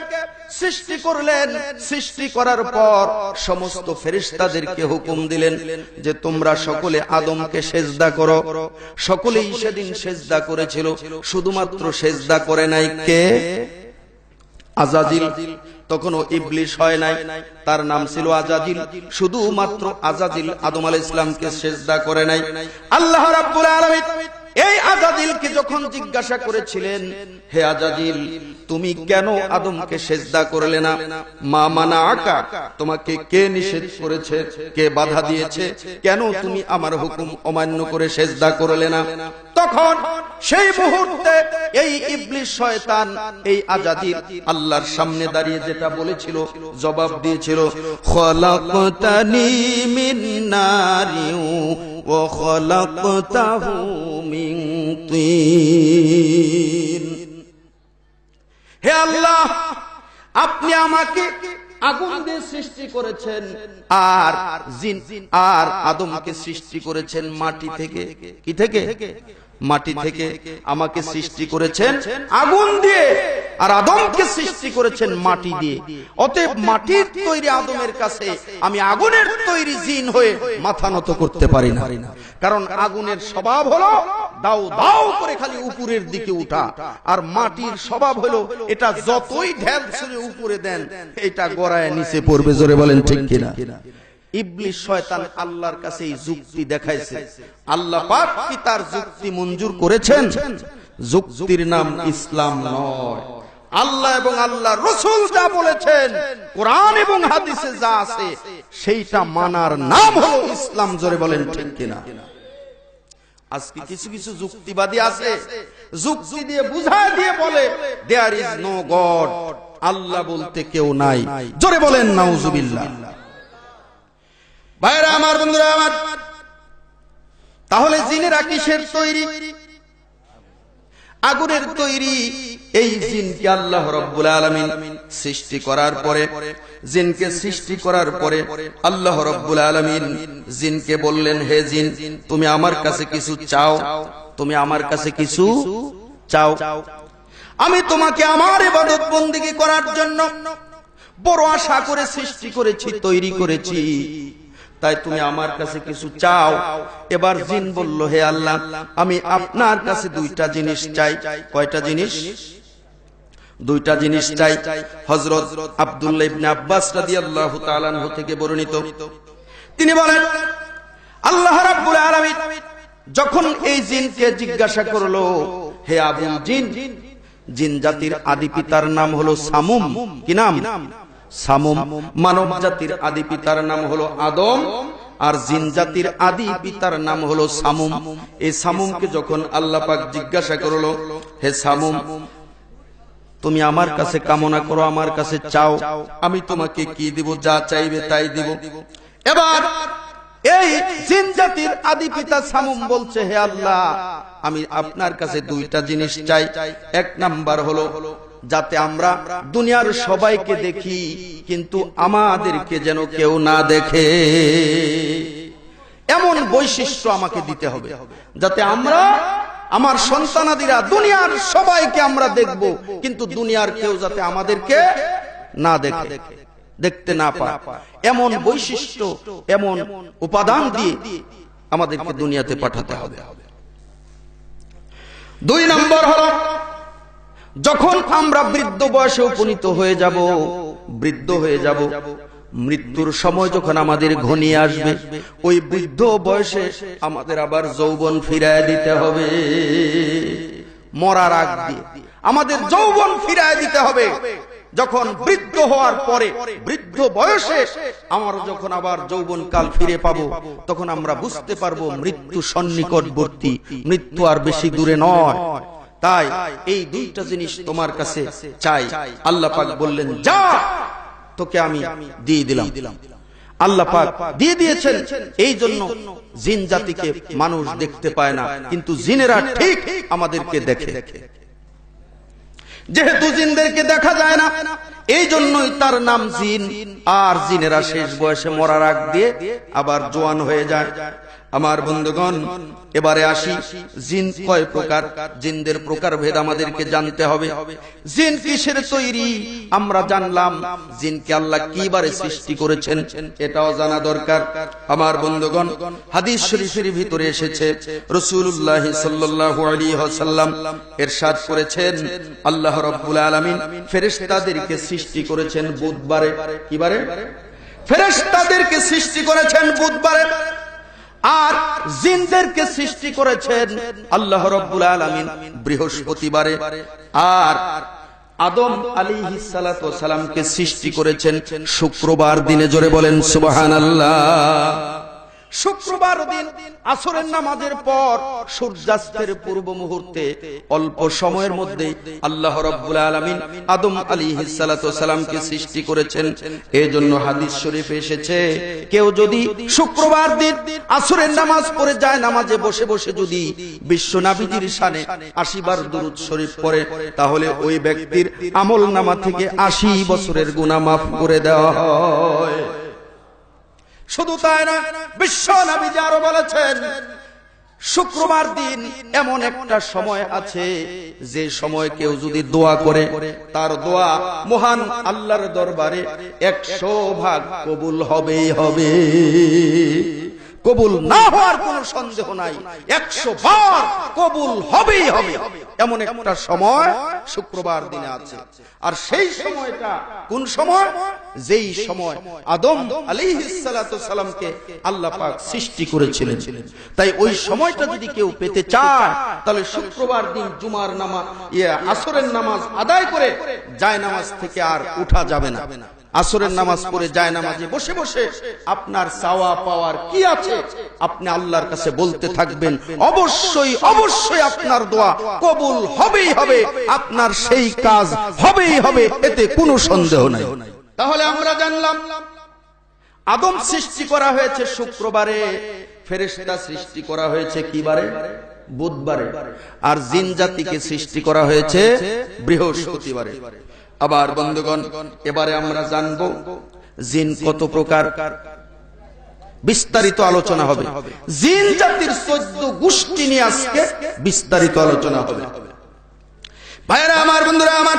সৃষ্টি করলেন সৃষ্টি করার পর সমস্ত ফেরেশতাদেরকে হুকুম দিলেন যে তোমরা সকলে আদমকে সেজদা করো সকলেই সেদিন সেজদা করেছিল শুধুমাত্র সেজদা করে নাই কে আজাজিল তখনও ইবলিশ হয় নাই তার নাম ছিল আজাজিল শুধুমাত্র আজাজিল আদম আলাই ইসলামকে সেজদা করে নাই আল্লাহ রাব্বুল আলামিন এই আজাদিলকে যখন জিজ্ঞাসা করেছিলেন হে আজাদিল তুমি কেন আদমকে সেজদা করলে না মা মানা আকা তোমাকে কে নিষেধ করেছে কে বাধা দিয়েছে কেন তুমি আমার হুকুম অমান্য করে সেজদা করলে না তখন সেই মুহূর্তে এই ইবলিস শয়তান এই আজাদির আল্লাহর সামনে দাঁড়িয়ে যেটা বলেছিল জবাব দিয়েছিল খলাকতানি মিন নারিউ ওয়া খলাকতাহু মিন তিন হে আল্লাহ আপনি আমাকে আগুন দিয়ে সৃষ্টি করেছেন আর জিন আর আদমকে সৃষ্টি করেছেন মাটি থেকে কি থেকে মাটি থেকে আমাকে সৃষ্টি করেছেন আগুন দিয়ে আর আদমকে সৃষ্টি করেছেন মাটি দিয়ে অতএব মাটির তৈরি আদমের কাছে আমি আগুনের তৈরি জিন হয়ে মাথা নত করতে পারি না কারণ আগুনের স্বভাব হলো দাও দাও করে খালি উপরের দিকে উঠা আর মাটির স্বভাব হলো এটা যতই ঢেল ছুঁড়ে উপরে দেন এটা গড়ায় নিচে পড়বে জোরে বলেন ঠিক কিনা ইবলিস শয়তান আল্লাহর কাছে এই যুক্তি দেখাইছে আল্লাহ পাক কি তার যুক্তি মঞ্জুর করেছেন যুক্তির নাম ইসলাম নয় আল্লাহ এবং আল্লাহ রসুল যা বলেছেন কোরআন এবং হাদিসে যা আছে সেইটা মানার নাম হলো ইসলাম জোরে বলেন ঠিক কিনা আজকে কিছু কিছু যুক্তিবাদী আছে যুক্তি দিয়ে বুঝায় দিয়ে বলে দেয়ার ইজ নো গড আল্লাহ বলতে কেউ নাই জোরে বলেন নাউজুবিল্লাহ ভাইরা আমার বন্ধুরা আমার তাহলে জিনেরা কিসের তৈরি আগুনের তৈরি এই জিনকে আল্লাহ রব্বুল আলমিন সৃষ্টি করার পরে জিনকে সৃষ্টি করার পরে আল্লাহ রব্বুল আলমিন জিনকে বললেন হে জিন তুমি আমার কাছে কিছু চাও তুমি আমার কাছে কিছু চাও আমি তোমাকে আমার এবাদত বন্দিগি করার জন্য বড় আশা করে সৃষ্টি করেছি তৈরি করেছি তাই তুমি আমার কাছে কিছু চাও এবার জিন বলল হে আল্লাহ আমি আপনার কাছে দুইটা জিনিস চাই কয়টা জিনিস দুইটা জিনিস চাই হজরত আবদুল্লাহ ইবনে আব্বাস রাদিয়াল্লাহু তাআলা থেকে বর্ণিত তিনি বলেন আল্লাহ রাব্বুল আলামিন যখন এই জিনকে জিজ্ঞাসা করলো হে আবুল জিন জিন জাতির আদি পিতার নাম হলো সামুম কি নাম সামুম মানব জাতির আদি পিতার নাম হলো আদম আর জিন জাতির আদি পিতার নাম হলো সামুম এই সামুমকে যখন আল্লাহ পাক জিজ্ঞাসা করলো হে সামুম তুমি আমার কাছে কামনা করো আমার কাছে চাও আমি তোমাকে কি দিব যা চাইবে তাই দিব এবার এই জিন জাতির আদি পিতা সামুম বলছে হে আল্লাহ আমি আপনার কাছে দুইটা জিনিস চাই এক নাম্বার হলো যাতে আমরা দুনিয়ার সবাইকে দেখি কিন্তু আমাদেরকে যেন কেউ না দেখে এমন বৈশিষ্ট্য আমাকে দিতে হবে যাতে আমরা আমার সন্তানাদিরা দুনিয়ার সবাইকে আমরা দেখব কিন্তু দুনিয়ার কেউ যাতে আমাদেরকে না দেখে দেখতে না পায় এমন বৈশিষ্ট্য এমন উপাদান দিয়ে আমাদেরকে দুনিয়াতে পাঠাতে হবে দুই নম্বর হলো যখন আমরা বৃদ্ধ বয়সে উপনীত হয়ে যাব বৃদ্ধ হয়ে যাব মৃত্যুর সময় যখন আমাদের ঘনিয়ে আসবে ওই বৃদ্ধ বয়সে আমাদের আবার যৌবন ফিরায় দিতে হবে মরার আগ দিয়ে আমাদের যৌবন ফিরায় দিতে হবে যখন বৃদ্ধ হওয়ার পরে বৃদ্ধ বয়সে আমার যখন আবার যৌবন কাল ফিরে পাব তখন আমরা বুঝতে পারবো মৃত্যু সন্নিকটবর্তী মৃত্যু আর বেশি দূরে নয় তাই এই দুইটা জিনিস তোমার কাছে চাই আল্লাহ পাক বললেন যা তোকে আমি দিয়ে দিলাম আল্লাহ পাক দিয়ে দিয়েছেন এই জন্য জিন জাতিকে মানুষ দেখতে পায় না কিন্তু জিনেরা ঠিক আমাদেরকে দেখে যেহেতু জিনদেরকে দেখা যায় না এই জন্যই তার নাম জিন আর জিনেরা শেষ বয়সে মরার আগ দিয়ে আবার জোয়ান হয়ে যায় আমার বন্ধুগণ এবারে আসি জিন কয় প্রকার জিনদের প্রকার ভেদ আমাদেরকে জানতে হবে জিন কিসের তৈরি আমরা জানলাম জিনকে আল্লাহ কিবারে সৃষ্টি করেছেন এটাও জানা দরকার আমার বন্ধুগণ হাদিস শরীফের ভিতরে এসেছে রসুল্লাহ সাল্লাহ আলী হাসাল্লাম এর সাদ করেছেন আল্লাহ রব্বুল আলমিন ফেরেস্তাদেরকে সৃষ্টি করেছেন বুধবারে কিবারে ফেরেস্তাদেরকে সৃষ্টি করেছেন বুধবারে আর জিনদেরকে সৃষ্টি করেছেন আল্লাহ রব্বুল আলমিন বৃহস্পতিবারে আর আদম আলী সালামকে সৃষ্টি করেছেন শুক্রবার দিনে জোরে বলেন সুবাহ আল্লাহ শুক্রবার দিন আসরের নামাজের পর সূর্যাস্তের পূর্ব মুহূর্তে অল্প সময়ের মধ্যে আল্লাহ রব্বুল আলমিন আদম আলী সালামকে সৃষ্টি করেছেন এই জন্য হাদিস শরীফ এসেছে কেউ যদি শুক্রবার দিন আসরের নামাজ পড়ে যায় নামাজে বসে বসে যদি বিশ্ব নাবিজির সানে আশিবার দুরুদ শরীফ পড়ে তাহলে ওই ব্যক্তির আমল নামা থেকে আশি বছরের গুণা মাফ করে দেওয়া হয় শুধু তাই না বিশ্ব যে আরো বলেছেন শুক্রবার দিন এমন একটা সময় আছে যে সময় কেউ যদি দোয়া করে তার দোয়া মহান আল্লাহর দরবারে একশো ভাগ কবুল হবেই হবে কবুল না হওয়ার কোন সন্দেহ নাই একশো বার কবুল হবেই হবে এমন একটা সময় শুক্রবার দিনে আছে আর সেই সময়টা কোন সময় যেই সময় আদম সালামকে আল্লাহ পাক সৃষ্টি করেছিলেন তাই ওই সময়টা যদি কেউ পেতে চায় তাহলে শুক্রবার দিন জুমার নামাজ ইয়ে আসরের নামাজ আদায় করে যায় নামাজ থেকে আর উঠা যাবে না আসরের নামাজ পড়ে যায় নামাজে বসে বসে আপনার চাওয়া পাওয়ার কি আছে আপনি আল্লাহর কাছে বলতে থাকবেন অবশ্যই অবশ্যই আপনার দোয়া কবুল হবেই হবে আপনার সেই কাজ হবেই হবে এতে কোনো সন্দেহ নাই তাহলে আমরা জানলাম আদম সৃষ্টি করা হয়েছে শুক্রবারে ফেরেস্তা সৃষ্টি করা হয়েছে কিবারে বুধবারে আর জিন জাতিকে সৃষ্টি করা হয়েছে বৃহস্পতিবারে আবার বন্ধুগণ এবারে আমরা জানব জিন কত প্রকার বিস্তারিত আলোচনা হবে জিন জাতির চোদ্দ গোষ্ঠী নিয়ে আজকে বিস্তারিত আলোচনা হবে ভাইরা আমার বন্ধুরা আমার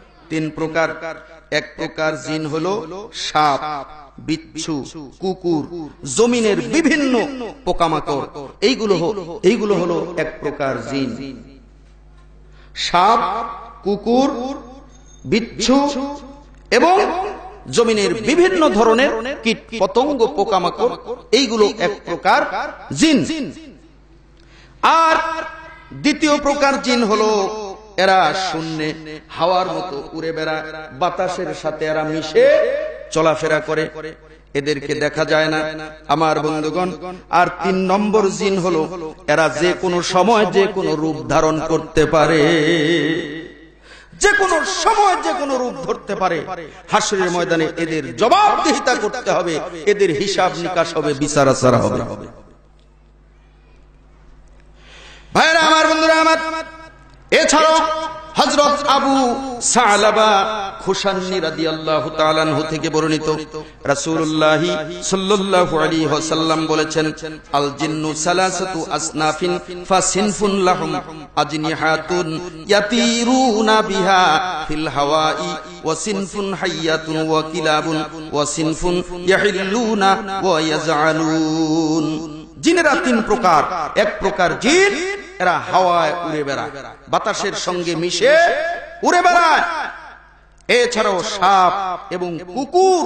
তিন প্রকার এক প্রকার জিন হলো সাপ বিচ্ছু কুকুর জমিনের বিভিন্ন পোকামাকড় এইগুলো এইগুলো হলো এক প্রকার জিন সাপ কুকুর বিচ্ছু এবং জমিনের বিভিন্ন ধরনের কীট পতঙ্গ পোকামাকড় এইগুলো এক প্রকার জিন আর দ্বিতীয় প্রকার জিন হলো এরা শূন্যে হাওয়ার মতো উড়ে বেড়া বাতাসের সাথে এরা মিশে চলাফেরা করে এদেরকে দেখা যায় না আমার বন্ধুগণ আর তিন নম্বর জিন হলো এরা যে কোনো সময় যে কোনো রূপ ধারণ করতে পারে যে কোনো সময় যে কোনো রূপ ধরতে পারে হাসরের ময়দানে এদের জবাবদিহিতা করতে হবে এদের হিসাব নিকাশ হবে বিচার বিচারাচারা হবে ভাইরা আমার বন্ধুরা আমার এছাড়া হজরত আবু সালাবা খুশানি রাদি আল্লাহ তালান হু থেকে বর্ণিত রাসুল্লাহি সাল্লাল্লাহু আলাইহি ওয়াসাল্লাম বলেছেন আল জিন্নু সালাসাতু আসনাফিন ফাসিনফুন লাহুম আজনিহাতুন ইয়াতিরুনা বিহা ফিল হাওয়াই ওয়া হাইয়াতুন ওয়া কিলাবুন ওয়া ইয়াহিল্লুনা ওয়া ইয়াজআলুন জিনেরা তিন প্রকার এক প্রকার জিন এরা হাওয়ায় উড়ে বেড়ায় বাতাসের সঙ্গে মিশে উড়ে বেড়ায় এছাড়াও সাপ এবং কুকুর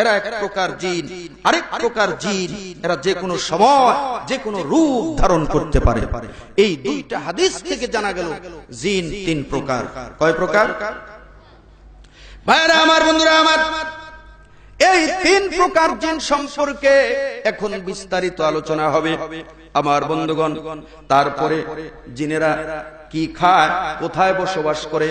এরা এক প্রকার জিন আরেক প্রকার জিন এরা যে কোনো সময় যে কোনো রূপ ধারণ করতে পারে এই দুইটা হাদিস থেকে জানা গেল জিন তিন প্রকার কয় প্রকার ভাইরা আমার বন্ধুরা আমার এই তিন প্রকার জিন সম্পর্কে এখন বিস্তারিত আলোচনা হবে আমার বন্ধুগণ তারপরে জিনেরা কি খায় কোথায় বসবাস করে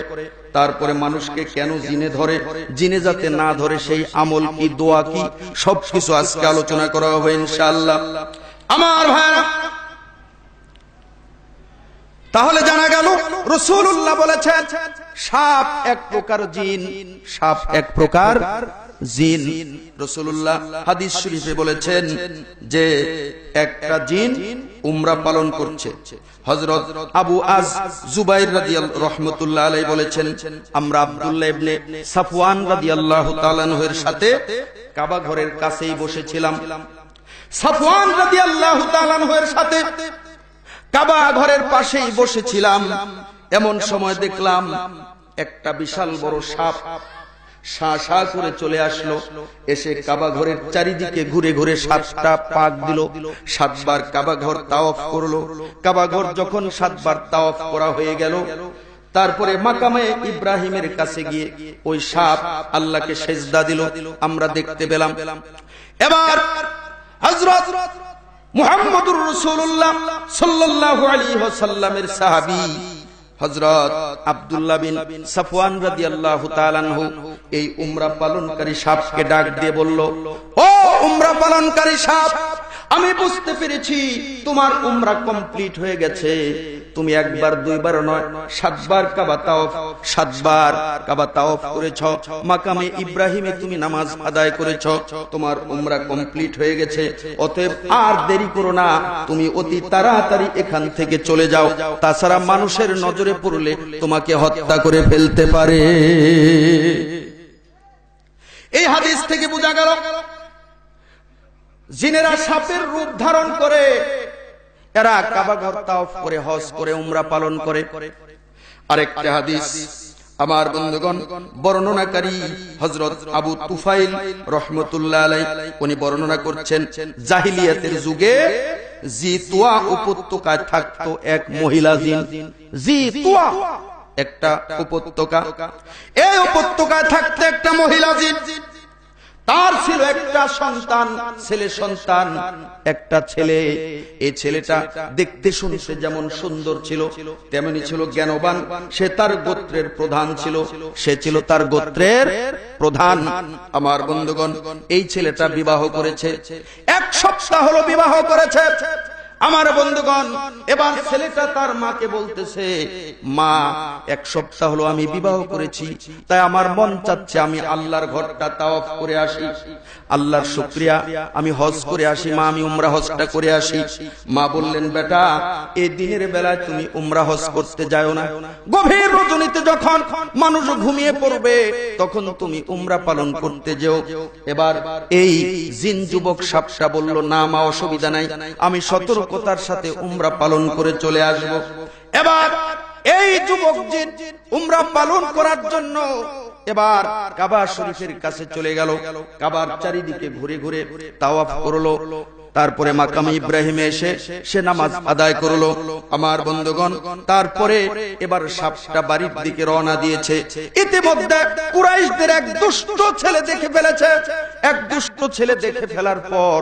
তারপরে মানুষকে কেন জিনে ধরে জিনে যাতে না ধরে সেই আমল কি দোয়া কি সবকিছু আজকে আলোচনা করা হবে ইনশাআল্লাহ আমার ভাইরা তাহলে জানা গেল রসুল্লাহ বলেছেন সাপ এক প্রকার জিন সাপ এক প্রকার জিন রসুল্লাহ হাদিস শরীফে বলেছেন যে একটা জিন উমরা পালন করছে হজরত আবু আজ জুবাইর রাদিয়াল রহমতুল্লাহ আলাই বলেছেন আমরা আব্দুল্লাহ ইবনে সাফওয়ান রাদিয়াল্লাহু তাআলা এর সাথে কাবা ঘরের কাছেই বসেছিলাম সাফওয়ান রাদিয়াল্লাহু তাআলা এর সাথে কাবা ঘরের পাশেই বসেছিলাম এমন সময় দেখলাম একটা বিশাল বড় সাপ করে চলে আসলো এসে কাবা ঘরের চারিদিকে ঘুরে ঘুরে সাতটা পাক দিল সাতবার কাবা ঘর করলো কাবা ঘর যখন সাতবার করা হয়ে গেল তারপরে মাকামে ইব্রাহিমের কাছে গিয়ে ওই সাপ আল্লাহকে সেজদা দিল আমরা দেখতে পেলাম এবার হজরত মুহাম্মদুর রসুল্লাহ সাল্লাহ আলী সাল্লামের হজরত আবদুল্লাহ বিন সাফওয়ান রাজি আল্লাহ এই উমরা পালনকারী সাপকে ডাক দিয়ে বলল ও উমরা পালনকারী সাপ আমি বুঝতে পেরেছি তোমার উমরা কমপ্লিট হয়ে গেছে তুমি একবার দুইবার নয় সাতবার কাবা তাওফ সাতবার কাবা তাওফ করেছ মাকামে ইব্রাহিমে তুমি নামাজ আদায় করেছ তোমার উমরা কমপ্লিট হয়ে গেছে অতএব আর দেরি করো না তুমি অতি তাড়াতাড়ি এখান থেকে চলে যাও তাছাড়া মানুষের নজরে পড়লে তোমাকে হত্যা করে ফেলতে পারে এই হাদিস থেকে বোঝা গেল জিনেরা সাপের রূপ ধারণ করে এরা কাবা ঘর তাওফ করে হজ করে উমরা পালন করে আরেকটা হাদিস আমার বন্ধুগণ বর্ণনাকারী হজরত আবু তুফাইল রহমতুল্লাহ আলাই উনি বর্ণনা করছেন জাহিলিয়াতের যুগে জিতুয়া উপত্যকায় থাকতো এক মহিলা জিন জিতুয়া একটা উপত্যকা এই উপত্যকায় থাকতো একটা মহিলা জিন তার ছিল একটা সন্তান ছেলে সন্তান একটা ছেলে এ ছেলেটা দেখতে শুনছে যেমন সুন্দর ছিল তেমনি ছিল জ্ঞানবান সে তার গোত্রের প্রধান ছিল সে ছিল তার গোত্রের প্রধান আমার বন্ধুগণ এই ছেলেটা বিবাহ করেছে এক সপ্তাহ হলো বিবাহ করেছে আমার বন্ধুগণ এবার ছেলেটা তার মাকে বলতেছে মা এক সপ্তাহ হলো আমি বিবাহ করেছি তাই আমার মন চাচ্ছে আমি আল্লাহর ঘরটা তাও করে আসি আল্লাহর শুক্রিয়া আমি হজ করে আসি মা আমি উমরা হজটা করে আসি মা বললেন বেটা এই দিনের বেলায় তুমি উমরা হজ করতে যাও না গভীর রজনীতে যখন মানুষ ঘুমিয়ে পড়বে তখন তুমি উমরা পালন করতে যেও এবার এই জিন যুবক সাপসা বলল না মা অসুবিধা নাই আমি সতর্ক সতর্কতার সাথে উমরা পালন করে চলে আসব এবার এই যুবক উমরা পালন করার জন্য এবার কাবা শরীফের কাছে চলে গেল কাবার চারিদিকে ঘুরে ঘুরে তাওয়াফ করলো তারপরে মাকাম ইব্রাহিম এসে সে নামাজ আদায় করলো আমার বন্ধুগণ তারপরে এবার সাপটা বাড়ির দিকে রওনা দিয়েছে ইতিমধ্যে কুরাইশদের এক দুষ্ট ছেলে দেখে ফেলেছে এক দুষ্ট ছেলে দেখে ফেলার পর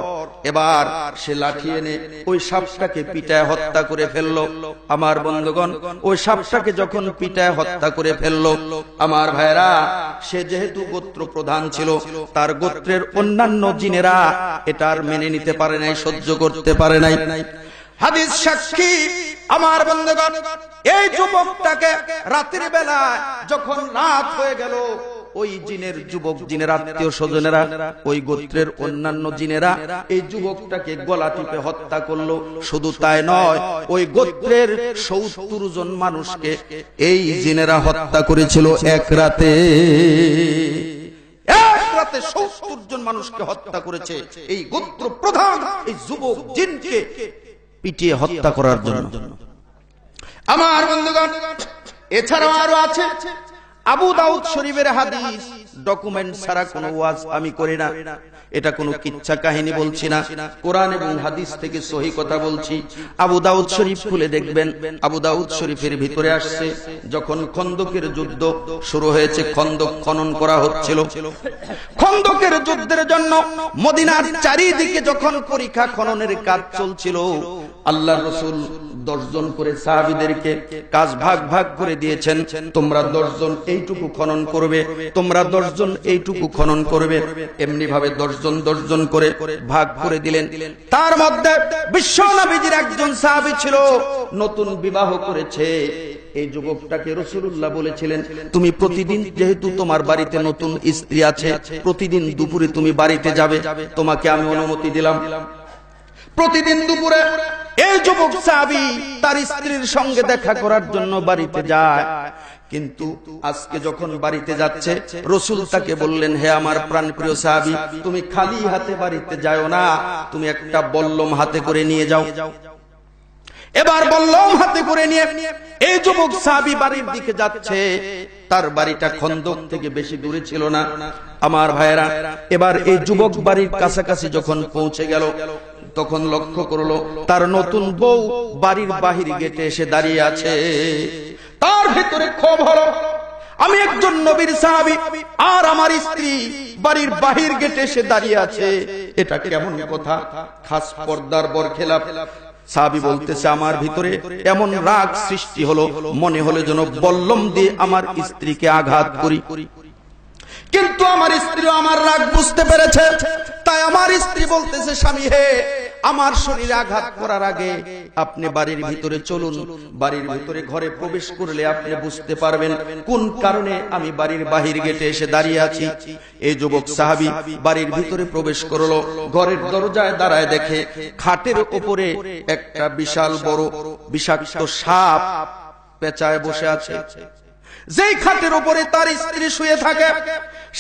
এবার সে লাঠি এনে ওই সাপটাকে পিটায় হত্যা করে ফেললো আমার বন্ধুগণ ওই সাপটাকে যখন পিটায় হত্যা করে ফেললো আমার ভাইরা সে যেহেতু গোত্র প্রধান ছিল তার গোত্রের অন্যান্য জিনেরা এটার মেনে নিতে পারে পারে নাই সহ্য করতে পারে নাই হাদিস সাক্ষী আমার বন্ধুগণ এই যুবকটাকে রাতের বেলায় যখন রাত হয়ে গেল ওই জিনের যুবক জিনের আত্মীয় স্বজনেরা ওই গোত্রের অন্যান্য জিনেরা এই যুবকটাকে গলা টিপে হত্যা করলো শুধু তাই নয় ওই গোত্রের সত্তর জন মানুষকে এই জিনেরা হত্যা করেছিল এক রাতে এক রাতে সত্তর জন মানুষকে হত্যা করেছে এই গোত্র প্রধান এই যুবক জিনকে পিটিয়ে হত্যা করার জন্য আমার বন্ধুগণ এছাড়াও আরো আছে আবু দাউদ শরীফের হাদিস ডকুমেন্ট ছাড়া কোনো ওয়াজ আমি করি না এটা কোনো কিচ্ছা কাহিনী বলছি না কোরআন এবং হাদিস থেকে সহি কথা বলছি আবু দাউদ শরীফ খুলে দেখবেন আবু দাউদ শরীফের ভিতরে আসছে যখন খন্দকের যুদ্ধ শুরু হয়েছে খন্দক খনন করা হচ্ছিল খন্দকের যুদ্ধের জন্য মদিনার চারিদিকে যখন পরীক্ষা খননের কাজ চলছিল আল্লাহ রসুল দশজন করে সাহাবিদেরকে কাজ ভাগ ভাগ করে দিয়েছেন তোমরা দশজন এইটুকু খনন করবে তোমরা দশজন এইটুকু খনন করবে এমনি ভাবে দশজন দশজন করে ভাগ করে দিলেন তার মধ্যে বিশ্ব নবীজির একজন সাহাবি ছিল নতুন বিবাহ করেছে এই যুবকটাকে রসুল্লাহ বলেছিলেন তুমি প্রতিদিন যেহেতু তোমার বাড়িতে নতুন স্ত্রী আছে প্রতিদিন দুপুরে তুমি বাড়িতে যাবে তোমাকে আমি অনুমতি দিলাম প্রতিদিন দুপুরে এই যুবক সাহাবি তার স্ত্রীর সঙ্গে দেখা করার জন্য বাড়িতে যায় কিন্তু আজকে যখন বাড়িতে যাচ্ছে রসুল তাকে বললেন হে আমার প্রাণ প্রিয় সাহাবি তুমি খালি হাতে বাড়িতে যাও না তুমি একটা বল্লম হাতে করে নিয়ে যাও এবার বললম হাতে করে নিয়ে এই যুবক সাহাবি বাড়ির দিকে যাচ্ছে তার বাড়িটা খন্দক থেকে বেশি দূরে ছিল না আমার ভাইরা এবার এই যুবক বাড়ির কাছাকাছি যখন পৌঁছে গেল তখন লক্ষ্য করলো তার নতুন বউ বাড়ির বাহির গেটে এসে দাঁড়িয়ে আছে তার ভিতরে ক্ষোভ হলো আমি একজন নবীর সাহাবি আর আমার স্ত্রী বাড়ির বাহির গেটে এসে দাঁড়িয়ে আছে এটা কেমন কথা খাস পর্দার বর খেলা সাহাবি বলতেছে আমার ভিতরে এমন রাগ সৃষ্টি হলো মনে হলে যেন বল্লম দিয়ে আমার স্ত্রীকে আঘাত করি কিন্তু আমার স্ত্রী আমার রাগ বুঝতে পেরেছে তাই আমার স্ত্রী বলতেছে স্বামী হে আমার শরীরে আঘাত করার আগে আপনি বাড়ির ভিতরে চলুন বাড়ির ভিতরে ঘরে প্রবেশ করলে আপনি বুঝতে পারবেন কোন কারণে আমি বাড়ির বাহির গেটে এসে দাঁড়িয়ে আছি এই যুবক সাহাবি বাড়ির ভিতরে প্রবেশ করলো ঘরের দরজায় দাঁড়ায় দেখে খাটের উপরে একটা বিশাল বড় বিষাক্ত সাপ পেঁচায় বসে আছে যেই খাটের উপরে তার স্ত্রী শুয়ে থাকে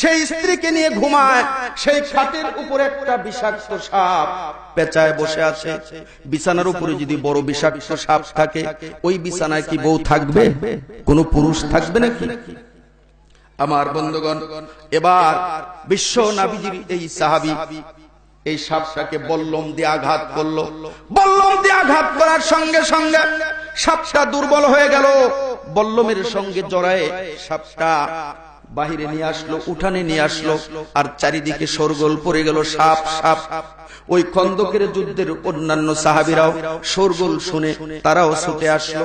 সেই স্ত্রীকে নিয়ে ঘুমায় সেই খাটের উপরে একটা বিষাক্ত সাপ পেঁচায় বসে আছে বিছানার উপরে যদি বড় বিষাক্ত সাপ থাকে ওই বিছানায় কি বউ থাকবে কোনো পুরুষ থাকবে নাকি আমার বন্ধুগণ এবার বিশ্ব নাবিজির এই সাহাবি এই সাপটাকে বল্লম দিয়ে আঘাত করলো বল্লম দিয়ে আঘাত করার সঙ্গে সঙ্গে সাপটা দুর্বল হয়ে গেল বল্লমের সঙ্গে জড়ায় সাপটা বাহিরে নিয়ে আসলো উঠানে নিয়ে আসলো আর চারিদিকে সরগোল পড়ে গেল সাপ সাপ ওই খন্দকের যুদ্ধের অন্যান্য সাহাবিরাও সরগোল শুনে তারাও ছুটে আসলো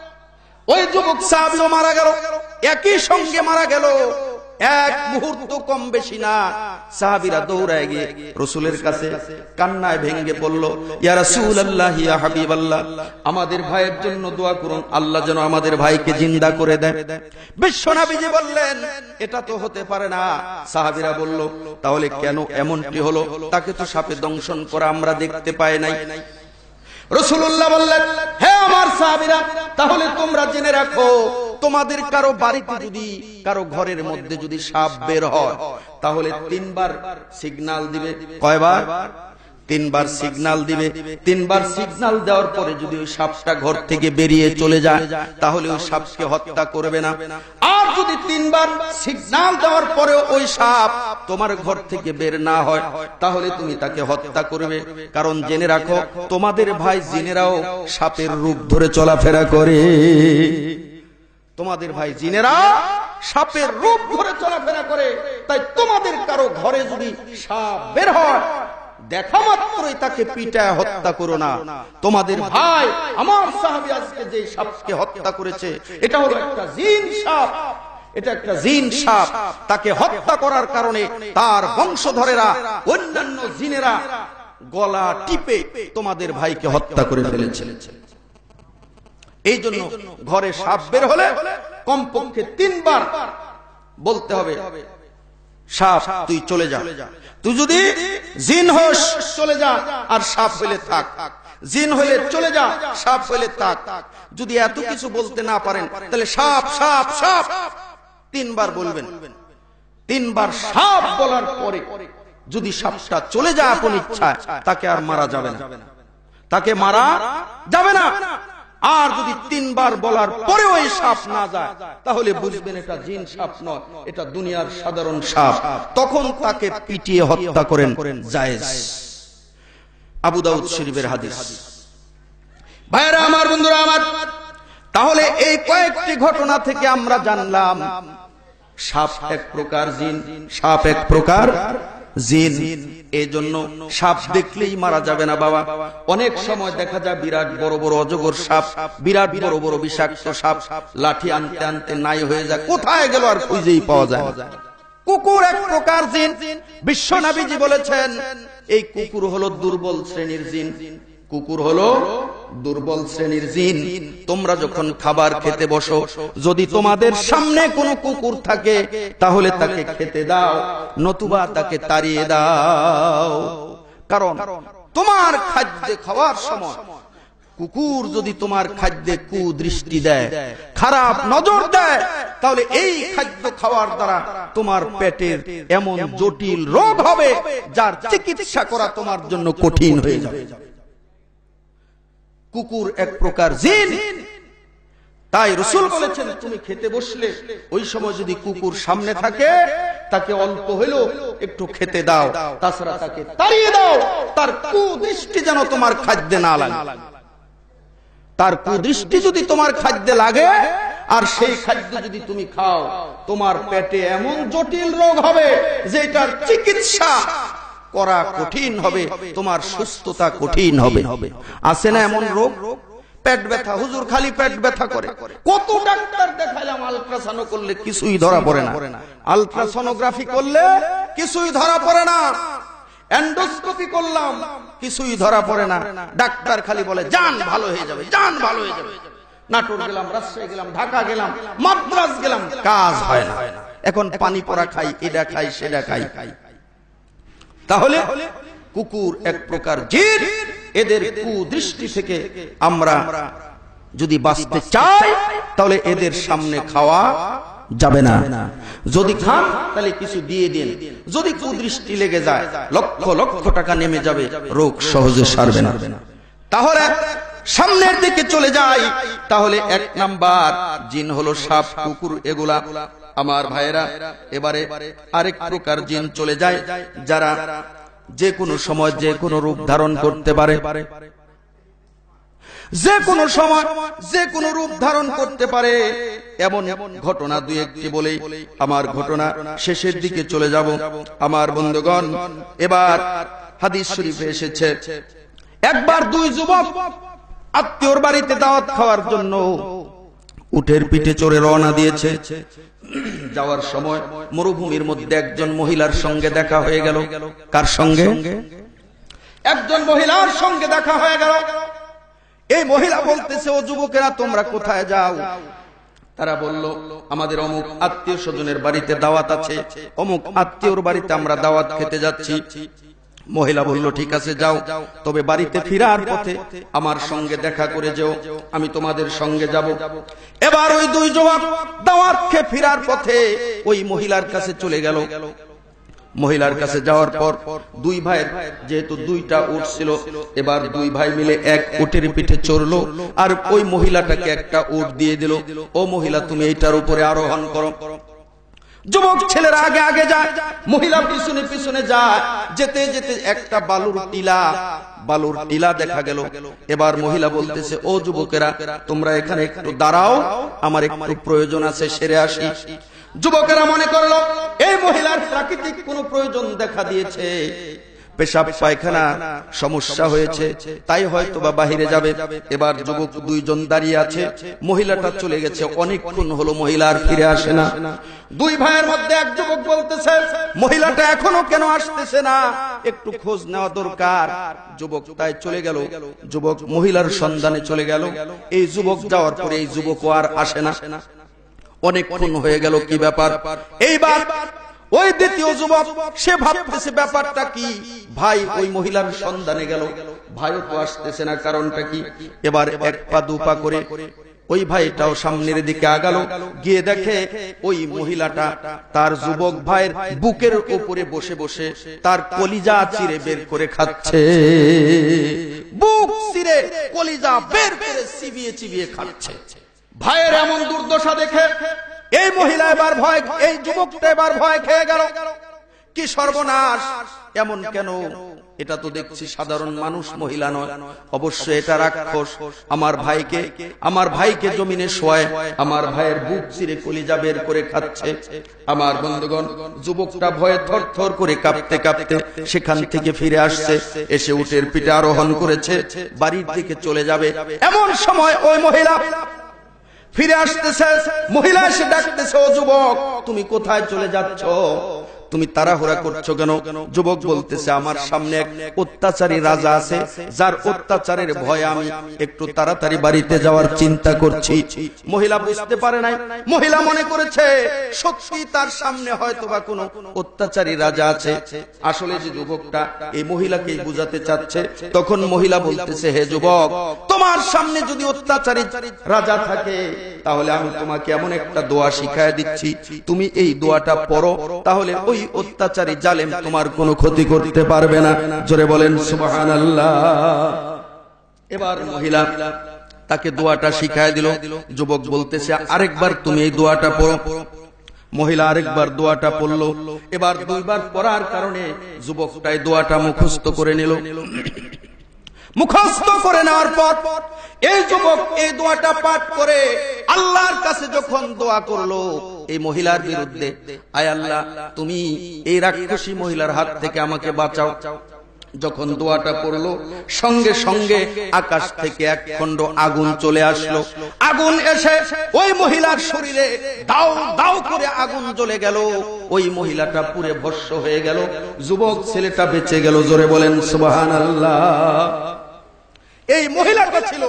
ওই যুবক সাহাবিও মারা গেল একই সঙ্গে মারা গেল এক মুহূর্ত কম বেশি না সাহাবিরা দৌড়ায় গিয়ে রসুলের কাছে কান্নায় ভেঙে পড়লো ইয়া আল্লাহ ইয়া হাবিব আল্লাহ আমাদের ভাইয়ের জন্য দোয়া করুন আল্লাহ যেন আমাদের ভাইকে জিন্দা করে দেয় বিশ্ব নবীজি বললেন এটা তো হতে পারে না সাহাবিরা বলল তাহলে কেন এমনটি হলো তাকে তো সাপে দংশন করা আমরা দেখতে পাই নাই রসুল্লাহ বললেন হ্যাঁ আমার সাহাবিরা তাহলে তোমরা জেনে রাখো তোমাদের কারো বাড়িতে যদি কারো ঘরের মধ্যে যদি সাপ বের হয় তাহলে তিনবার সিগনাল দিবে কয়বার তিনবার সিগনাল দিবে তিনবার সিগনাল দেওয়ার পরে যদি ওই সাপটা ঘর থেকে বেরিয়ে চলে যায় তাহলে ওই সাপকে হত্যা করবে না আর যদি তিনবার সিগনাল দেওয়ার পরে ওই সাপ তোমার ঘর থেকে বের না হয় তাহলে তুমি তাকে হত্যা করবে কারণ জেনে রাখো তোমাদের ভাই জিনেরাও সাপের রূপ ধরে চলাফেরা করে তোমাদের ভাই জিনেরা সাপের রূপ ধরে চলাফেরা করে তাই তোমাদের কারো ঘরে যদি সাপ বের হয় দেখা মাত্রই তাকে পিটায় হত্যা করো না তোমাদের ভাই আমার সাহাবি আজকে যে সাপকে হত্যা করেছে এটা হলো একটা জিন সাপ এটা একটা জিন সাপ তাকে হত্যা করার কারণে তার বংশধরেরা অন্যান্য জিনেরা গলা টিপে তোমাদের ভাইকে হত্যা করে ফেলেছে এই জন্য ঘরে সাপ বের হলে কমপক্ষে তিনবার বলতে হবে সাপ তুই চলে যা তুই যদি জিন হোস চলে যা আর সাপ হইলে থাক জিন হইলে চলে যা সাপ হইলে থাক যদি এত কিছু বলতে না পারেন তাহলে সাপ সাপ সাপ তিনবার বলবেন তিনবার সাপ বলার পরে যদি সাপটা চলে যায় আপন ইচ্ছায় তাকে আর মারা যাবে না তাকে মারা যাবে না আর যদি তিনবার বলার পরেও এই সাপ না যায় তাহলে বুঝবেন এটা জিন সাপ নয় এটা দুনিয়ার সাধারণ সাপ তখন তাকে পিটিয়ে হত্যা করেন জায়েজ আবু দাউদ শরীফের হাদিস ভাইরা আমার বন্ধুরা আমার তাহলে এই কয়েকটি ঘটনা থেকে আমরা জানলাম সাপ এক প্রকার জিন সাপ এক প্রকার জিন এই জন্য সাপ দেখলেই মারা যাবে না বাবা অনেক সময় দেখা যায় বিরাট বড় বড় অজগর সাপ বিরাট বড় বড় বিষাক্ত সাপ লাঠি আনতে আনতে নাই হয়ে যায় কোথায় গেল আর খুঁজেই পাওয়া যায় কুকুর এক প্রকার জিন বিশ্বনাবিজি বলেছেন এই কুকুর হলো দুর্বল শ্রেণীর জিন কুকুর হলো দুর্বল শ্রেণীর জিন তোমরা যখন খাবার খেতে বসো যদি তোমাদের সামনে কোনো কুকুর থাকে তাহলে তাকে খেতে দাও নতুবা তাকে তাড়িয়ে দাও কারণ তোমার খাদ্য খাওয়ার সময় কুকুর যদি তোমার খাদ্যে কুদৃষ্টি দেয় খারাপ নজর দেয় তাহলে এই খাদ্য খাওয়ার দ্বারা তোমার পেটের এমন জটিল রোগ হবে যার চিকিৎসা করা তোমার জন্য কঠিন হয়ে যাবে কুকুর এক প্রকার জিন তাই রসুল বলেছেন তুমি খেতে বসলে ওই সময় যদি কুকুর সামনে থাকে তাকে অল্প হইল একটু খেতে দাও তাছাড়া তাকে তাড়িয়ে দাও তার কুদৃষ্টি যেন তোমার খাদ্যে না লাগে তার কুদৃষ্টি যদি তোমার খাদ্যে লাগে আর সেই খাদ্য যদি তুমি খাও তোমার পেটে এমন জটিল রোগ হবে যেটার চিকিৎসা করা কঠিন হবে তোমার সুস্থতা কঠিন হবে আছে না এমন রোগ পেট ব্যথা হুজুর খালি পেট ব্যথা করে কত ডাক্তার দেখাইলাম আলট্রাসাউন্ড করলে কিছুই ধরা পড়ে না আলট্রাসনোগ্রাফি করলে কিছুই ধরা পড়ে না এন্ডোস্কোপি করলাম কিছুই ধরা পড়ে না ডাক্তার খালি বলে যান ভালো হয়ে যাবে যান ভালো হয়ে যাবে নাটোর গেলাম রাজশাহী গেলাম ঢাকা গেলাম মাদ্রাজ গেলাম কাজ হয় না এখন পানি পরা খাই এটা খাই সেটা খাই খাই তাহলে কুকুর এক প্রকার জিন এদের কুদৃষ্টি থেকে আমরা যদি বাঁচতে চাই তাহলে এদের সামনে খাওয়া যাবে না যদি খান তাহলে কিছু দিয়ে দিন যদি কুদৃষ্টি লেগে যায় লক্ষ লক্ষ টাকা নেমে যাবে রোগ সহজে সারবে না তাহলে সামনের দিকে চলে যায় তাহলে এক নাম্বার জিন হলো সাপ কুকুর এগুলা আমার ভাইয়েরা এবারে আরেক প্রকার জিন চলে যায় যারা যে কোনো সময় যে কোনো রূপ ধারণ করতে পারে যে কোনো সময় যে কোনো রূপ ধারণ করতে পারে এমন ঘটনা দুই একটি বলে আমার ঘটনা শেষের দিকে চলে যাব আমার বন্ধুগণ এবার হাদিস শরীফে এসেছে একবার দুই যুবক আত্মীয়র বাড়িতে দাওয়াত খাওয়ার জন্য উঠের পিঠে চড়ে রওনা দিয়েছে যাওয়ার সময় মরুভূমির মধ্যে একজন মহিলার সঙ্গে দেখা হয়ে গেল কার সঙ্গে একজন মহিলার সঙ্গে দেখা হয়ে গেল এই মহিলা বলতেছে ও যুবকেরা তোমরা কোথায় যাও তারা বলল আমাদের অমুক আত্মীয় স্বজনের বাড়িতে দাওয়াত আছে অমুক আত্মীয়র বাড়িতে আমরা দাওয়াত খেতে যাচ্ছি মহিলা বলল ঠিক আছে যাও তবে বাড়িতে ফিরার পথে আমার সঙ্গে দেখা করে যেও আমি তোমাদের সঙ্গে যাব এবার ওই দুই যুবক দাওয়াত ফিরার পথে ওই মহিলার কাছে চলে গেল মহিলার কাছে যাওয়ার পর দুই ভাই যেহেতু দুইটা উট ছিল এবার দুই ভাই মিলে এক উটের পিঠে চড়লো আর ওই মহিলাটাকে একটা উট দিয়ে দিল ও মহিলা তুমি এটার উপরে আরোহণ করো যুবক ছেলেরা আগে আগে যায় মহিলা পিছনে পিছনে যায় যেতে যেতে একটা বালুর টিলা বালুর টিলা দেখা গেল এবার মহিলা বলতেছে ও যুবকেরা তোমরা এখানে একটু দাঁড়াও আমার একটু প্রয়োজন আছে সেরে আসি যুবকেরা মনে করলো এই মহিলার প্রাকৃতিক কোনো প্রয়োজন দেখা দিয়েছে পেশাব পায়খানা সমস্যা হয়েছে তাই হয়তো বা বাহিরে যাবে এবার যুবক দুইজন দাঁড়িয়ে আছে মহিলাটা চলে গেছে অনেকক্ষণ হলো মহিলার ফিরে আসে না দুই ভাইয়ের মধ্যে এক যুবক বলতেছে মহিলাটা এখনো কেন আসতেছে না একটু খোঁজ নেওয়া দরকার যুবক তাই চলে গেল যুবক মহিলার সন্ধানে চলে গেল এই যুবক যাওয়ার পরে এই যুবক আর আসে না অনেকক্ষণ হয়ে গেল কি ব্যাপার এইবার ওই দ্বিতীয় যুবক সে ভাবতেছে ব্যাপারটা কি ভাই ওই মহিলার সন্ধানে গেল ভাইও তো আসতেছে না কারণটা কি এবার এক পা দুপা করে ওই ভাইটাও সামনের দিকে আগাল গিয়ে দেখে ওই মহিলাটা তার যুবক ভাইয়ের বুকের উপরে বসে বসে তার কলিজা চিরে বের করে খাচ্ছে বুক চিরে কলিজা বের করে চিবিয়ে চিবিয়ে খাচ্ছে ভাইয়ের এমন দুর্দশা দেখে এই মহিলা এবার ভয় এই যুবকটা এবার ভয় খেয়ে গেল কি সর্বনাশ এমন কেন এটা তো দেখছি সাধারণ মানুষ মহিলা নয় অবশ্য এটা রাক্ষস আমার ভাইকে আমার ভাইকে জমিনে শোয় আমার ভাইয়ের বুক চিরে কলিজা বের করে খাচ্ছে আমার বন্ধুগণ যুবকটা ভয়ে থর থর করে কাঁপতে কাঁপতে সেখান থেকে ফিরে আসছে এসে উটের পিঠে আরোহণ করেছে বাড়ির দিকে চলে যাবে এমন সময় ওই মহিলা ফিরে আসতেছে মহিলা এসে ডাকতেছে ও যুবক তুমি কোথায় চলে যাচ্ছ তুমি তাড়াহুড়া করছো কেন যুবক বলতেছে আমার সামনে এক অত্যাচারী রাজা আছে যার অত্যাচারের ভয়ে আমি একটু তাড়াতাড়ি বাড়িতে যাওয়ার চিন্তা করছি মহিলা বুঝতে পারে নাই মহিলা মনে করেছে সত্যি তার সামনে হয়তো বা কোনো অত্যাচারী রাজা আছে আসলে যে যুবকটা এই মহিলাকে বুঝাতে চাচ্ছে তখন মহিলা বলতেছে হে যুবক তোমার সামনে যদি অত্যাচারী রাজা থাকে তাহলে আমি তোমাকে এমন একটা দোয়া শিখায় দিচ্ছি তুমি এই দোয়াটা পড়ো তাহলে ওই ওই অত্যাচারী জালেম তোমার কোনো ক্ষতি করতে পারবে না জোরে বলেন সুবাহান এবার মহিলা তাকে দোয়াটা শিখায় দিল যুবক বলতেছে আরেকবার তুমি এই দোয়াটা পড়ো মহিলা আরেকবার দোয়াটা পড়লো এবার দুইবার পড়ার কারণে যুবকটাই দোয়াটা মুখস্থ করে নিল মুখস্থ করে নেওয়ার পর এই যুবক এই দোয়াটা পাঠ করে আল্লাহর কাছে যখন দোয়া করলো এই মহিলার বিরুদ্ধে আয় আল্লাহ তুমি এই রাক্ষসী মহিলার হাত থেকে আমাকে বাঁচাও যখন দোয়াটা পড়লো সঙ্গে সঙ্গে আকাশ থেকে এক খন্ড আগুন চলে আসলো আগুন এসে ওই মহিলার শরীরে দাও দাও করে আগুন জ্বলে গেল ওই মহিলাটা পুরে ভস্য হয়ে গেল যুবক ছেলেটা বেঁচে গেল জোরে বলেন সুবাহান আল্লাহ এই মহিলাটা ছিল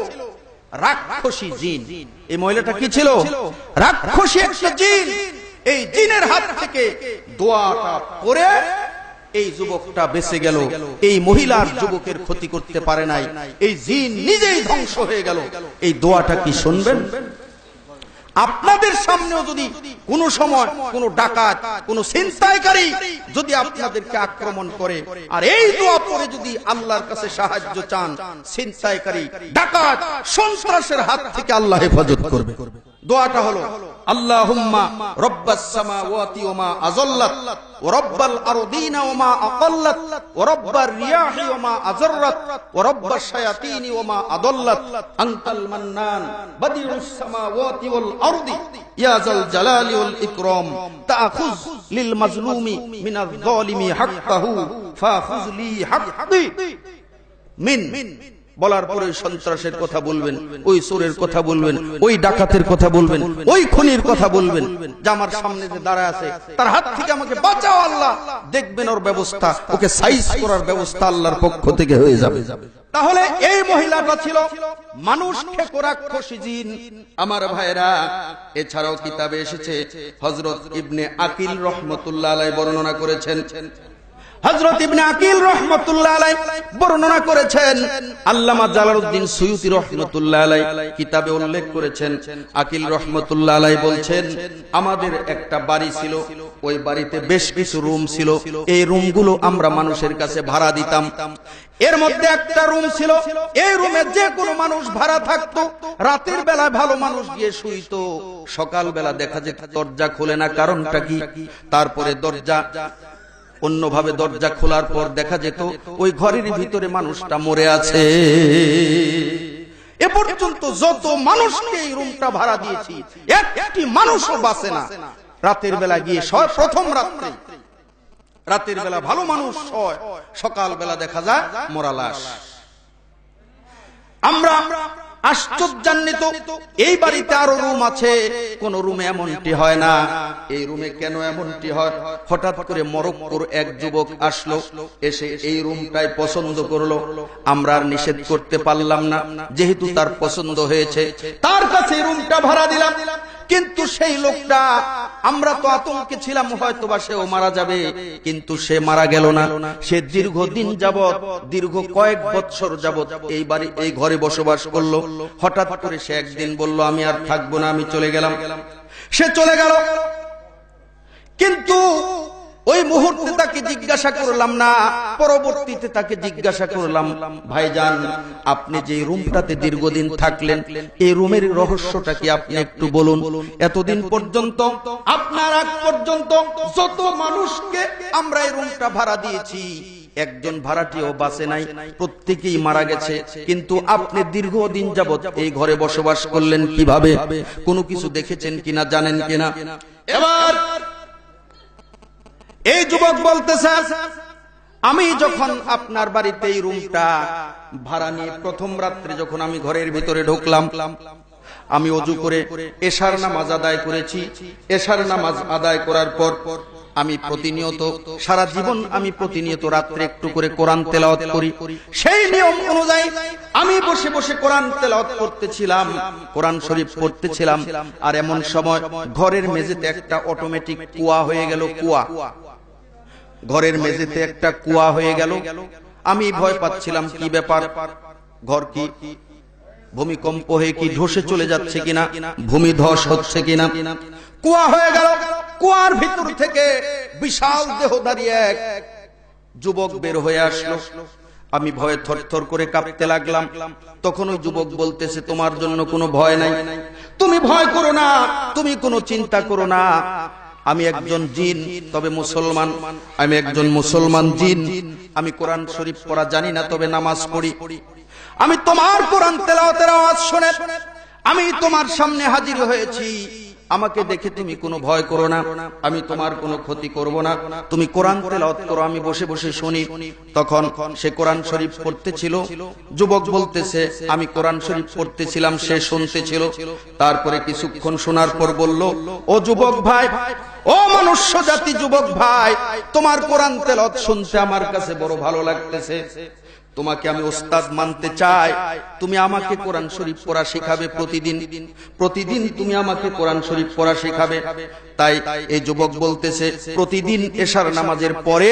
রাক্ষসী জিন এই মহিলাটা কি ছিল রাক্ষসী একটা জিন এই জিনের হাত থেকে দোয়াটা পরে এই যুবকটা বেঁচে গেল এই মহিলার যুবকের ক্ষতি করতে পারে নাই এই জিন নিজেই ধ্বংস হয়ে গেল এই দোয়াটা কি শুনবেন আপনাদের সামনেও যদি কোনো সময় কোনো ডাকাত কোনো ছিনতাইকারী যদি আপনাদেরকে আক্রমণ করে আর এই দোয়া পরে যদি আল্লাহর কাছে সাহায্য চান ছিনতাইকারী ডাকাত সন্ত্রাসের হাত থেকে আল্লাহ হেফাজত করবে দোয়াটা হলো আল্লাহুম্মা রব্বাস সামাওয়াতি ওয়া মা আযাল্লাত ওয়া রব্বাল আরদিনা ওয়া মা আকাল্লাত ওয়া রব্বার রিয়াহি ওয়া মা আযাররাত ওয়া রব্বাশ শায়াতিনি ওয়া মা আদাল্লাত আনতাল মান্নান বাদিউস সামাওয়াতি ওয়াল আরদি ইয়া যাল জালালি ওয়াল ইকরাম তাখুজ লিল মাজলুমি মিনাল যালিমি হাক্কাহু ফাখুজ লি হাক্কি মিন বলার পরে সন্ত্রাসের কথা বলবেন ওই চোরের কথা বলবেন ওই ডাকাতের কথা বলবেন ওই খুনির কথা বলবেন যে আমার সামনে যে দাঁড়া আছে তার হাত থেকে আমাকে বাঁচাও আল্লাহ দেখবেন ওর ব্যবস্থা ওকে সাইজ করার ব্যবস্থা আল্লাহর পক্ষ থেকে হয়ে যাবে তাহলে এই মহিলাটা ছিল মানুষ আমার ভাইরা এছাড়াও কিতাবে এসেছে হজরত ইবনে আকিল রহমতুল্লাহ বর্ণনা করেছেন হজরত ইবনে আকিল রহমতুল্লাহ আলাই বর্ণনা করেছেন আল্লামা জালালউদ্দিন সুয়ুতি রহমতুল্লাহ আলাই কিতাবে উল্লেখ করেছেন আকিল রহমতুল্লাহ আলাই বলছেন আমাদের একটা বাড়ি ছিল ওই বাড়িতে বেশ কিছু রুম ছিল এই রুমগুলো আমরা মানুষের কাছে ভাড়া দিতাম এর মধ্যে একটা রুম ছিল এই রুমে যে কোনো মানুষ ভাড়া থাকতো রাতের বেলায় ভালো মানুষ গিয়ে শুইত সকাল বেলা দেখা যেত দরজা খোলে না কারণটা কি তারপরে দরজা অন্যভাবে দরজা খোলার পর দেখা যেত ওই ঘরের ভিতরে মানুষটা মরে আছে এ পর্যন্ত যত মানুষকে এই রুমটা ভাড়া দিয়েছি একটি মানুষও বাঁচে না রাতের বেলা গিয়ে প্রথম রাত্রে রাতের বেলা ভালো মানুষ হয় সকাল বেলা দেখা যায় মোরালাস আমরা আশ্চর্যান্বিত এই বাড়িতে আরো রুম আছে কোন রুমে এমনটি হয় না এই রুমে কেন এমনটি হয় হঠাৎ করে মরক্কোর এক যুবক আসলো এসে এই রুমটাই পছন্দ করলো আমরা আর নিষেধ করতে পারলাম না যেহেতু তার পছন্দ হয়েছে তার কাছে রুমটা ভাড়া দিলাম কিন্তু সেই লোকটা আমরা তো আতঙ্কে ছিলাম হয়তো বা সেও মারা যাবে কিন্তু সে মারা গেল না সে দীর্ঘদিন যাবৎ দীর্ঘ কয়েক বছর যাবৎ এই বাড়ি এই ঘরে বসবাস করলো হঠাৎ করে সে একদিন বলল আমি আর থাকবো না আমি চলে গেলাম সে চলে গেল কিন্তু ওই মুহূর্তে তাকে জিজ্ঞাসা করলাম না পরবর্তীতে তাকে জিজ্ঞাসা করলাম ভাইজান আপনি যে রুমটাতে দীর্ঘদিন থাকলেন এই রুমের রহস্যটা কি আপনি একটু বলুন এতদিন পর্যন্ত আপনার আগ পর্যন্ত যত মানুষকে আমরা এই রুমটা ভাড়া দিয়েছি একজন ভাড়াটিও বাসে নাই প্রত্যেকেই মারা গেছে কিন্তু আপনি দীর্ঘদিন যাবৎ এই ঘরে বসবাস করলেন কিভাবে কোনো কিছু দেখেছেন কিনা জানেন কিনা এবার এই যুবক বলতে স্যার আমি যখন আপনার বাড়িতে এই রুমটা ভাড়া নিয়ে প্রথম রাত্রে যখন আমি ঘরের ভিতরে ঢুকলাম আমি অজু করে এশার নামাজ আদায় করেছি এশার নামাজ আদায় করার পর আমি প্রতিনিয়ত সারা জীবন আমি প্রতিনিয়ত রাত্রে একটু করে কোরআন তেলাওয়াত করি সেই নিয়ম অনুযায়ী আমি বসে বসে কোরআন তেলাওয়াত করতেছিলাম কোরআন শরীফ পড়তেছিলাম আর এমন সময় ঘরের মেঝেতে একটা অটোমেটিক কুয়া হয়ে গেল কুয়া ঘরের মেঝেতে একটা কুয়া হয়ে গেল আমি ভয় পাচ্ছিলাম কি ব্যাপার ঘর কি ভূমিকম্প হয়ে কি ধসে চলে যাচ্ছে কিনা ভূমি ধস হচ্ছে কিনা কুয়া হয়ে গেল কুয়ার ভিতর থেকে বিশাল দেহ দাঁড়িয়ে এক যুবক বের হয়ে আসলো আমি ভয়ে থর থর করে কাঁপতে লাগলাম তখন ওই যুবক বলতেছে তোমার জন্য কোনো ভয় নাই তুমি ভয় করো না তুমি কোনো চিন্তা করো না আমি একজন জিন তবে মুসলমান আমি একজন মুসলমান জিন আমি কোরআন শরীফ পড়া জানি না তবে নামাজ পড়ি আমি তোমার কোরআন তেলাওয়াতের আওয়াজ শুনে আমি তোমার সামনে হাজির হয়েছি আমাকে দেখে তুমি কোনো ভয় করো না আমি তোমার কোনো ক্ষতি করব না তুমি কোরআন তেলাওয়াত করো আমি বসে বসে শুনি তখন সে কোরআন শরীফ পড়তেছিল যুবক বলতেছে আমি কোরআন শরীফ পড়তেছিলাম সে শুনতেছিল তারপরে কিছুক্ষণ শোনার পর বলল ও যুবক ভাই ও মনুষ্য জাতি যুবক ভাই তোমার কোরআন তেলত শুনতে আমার কাছে বড় ভালো লাগতেছে তোমাকে আমি ওস্তাদ মানতে চাই তুমি আমাকে কোরআন শরীফ পড়া শেখাবে প্রতিদিন প্রতিদিন তুমি আমাকে কোরআন শরীফ পড়া শেখাবে তাই এই যুবক বলতেছে প্রতিদিন এশার নামাজের পরে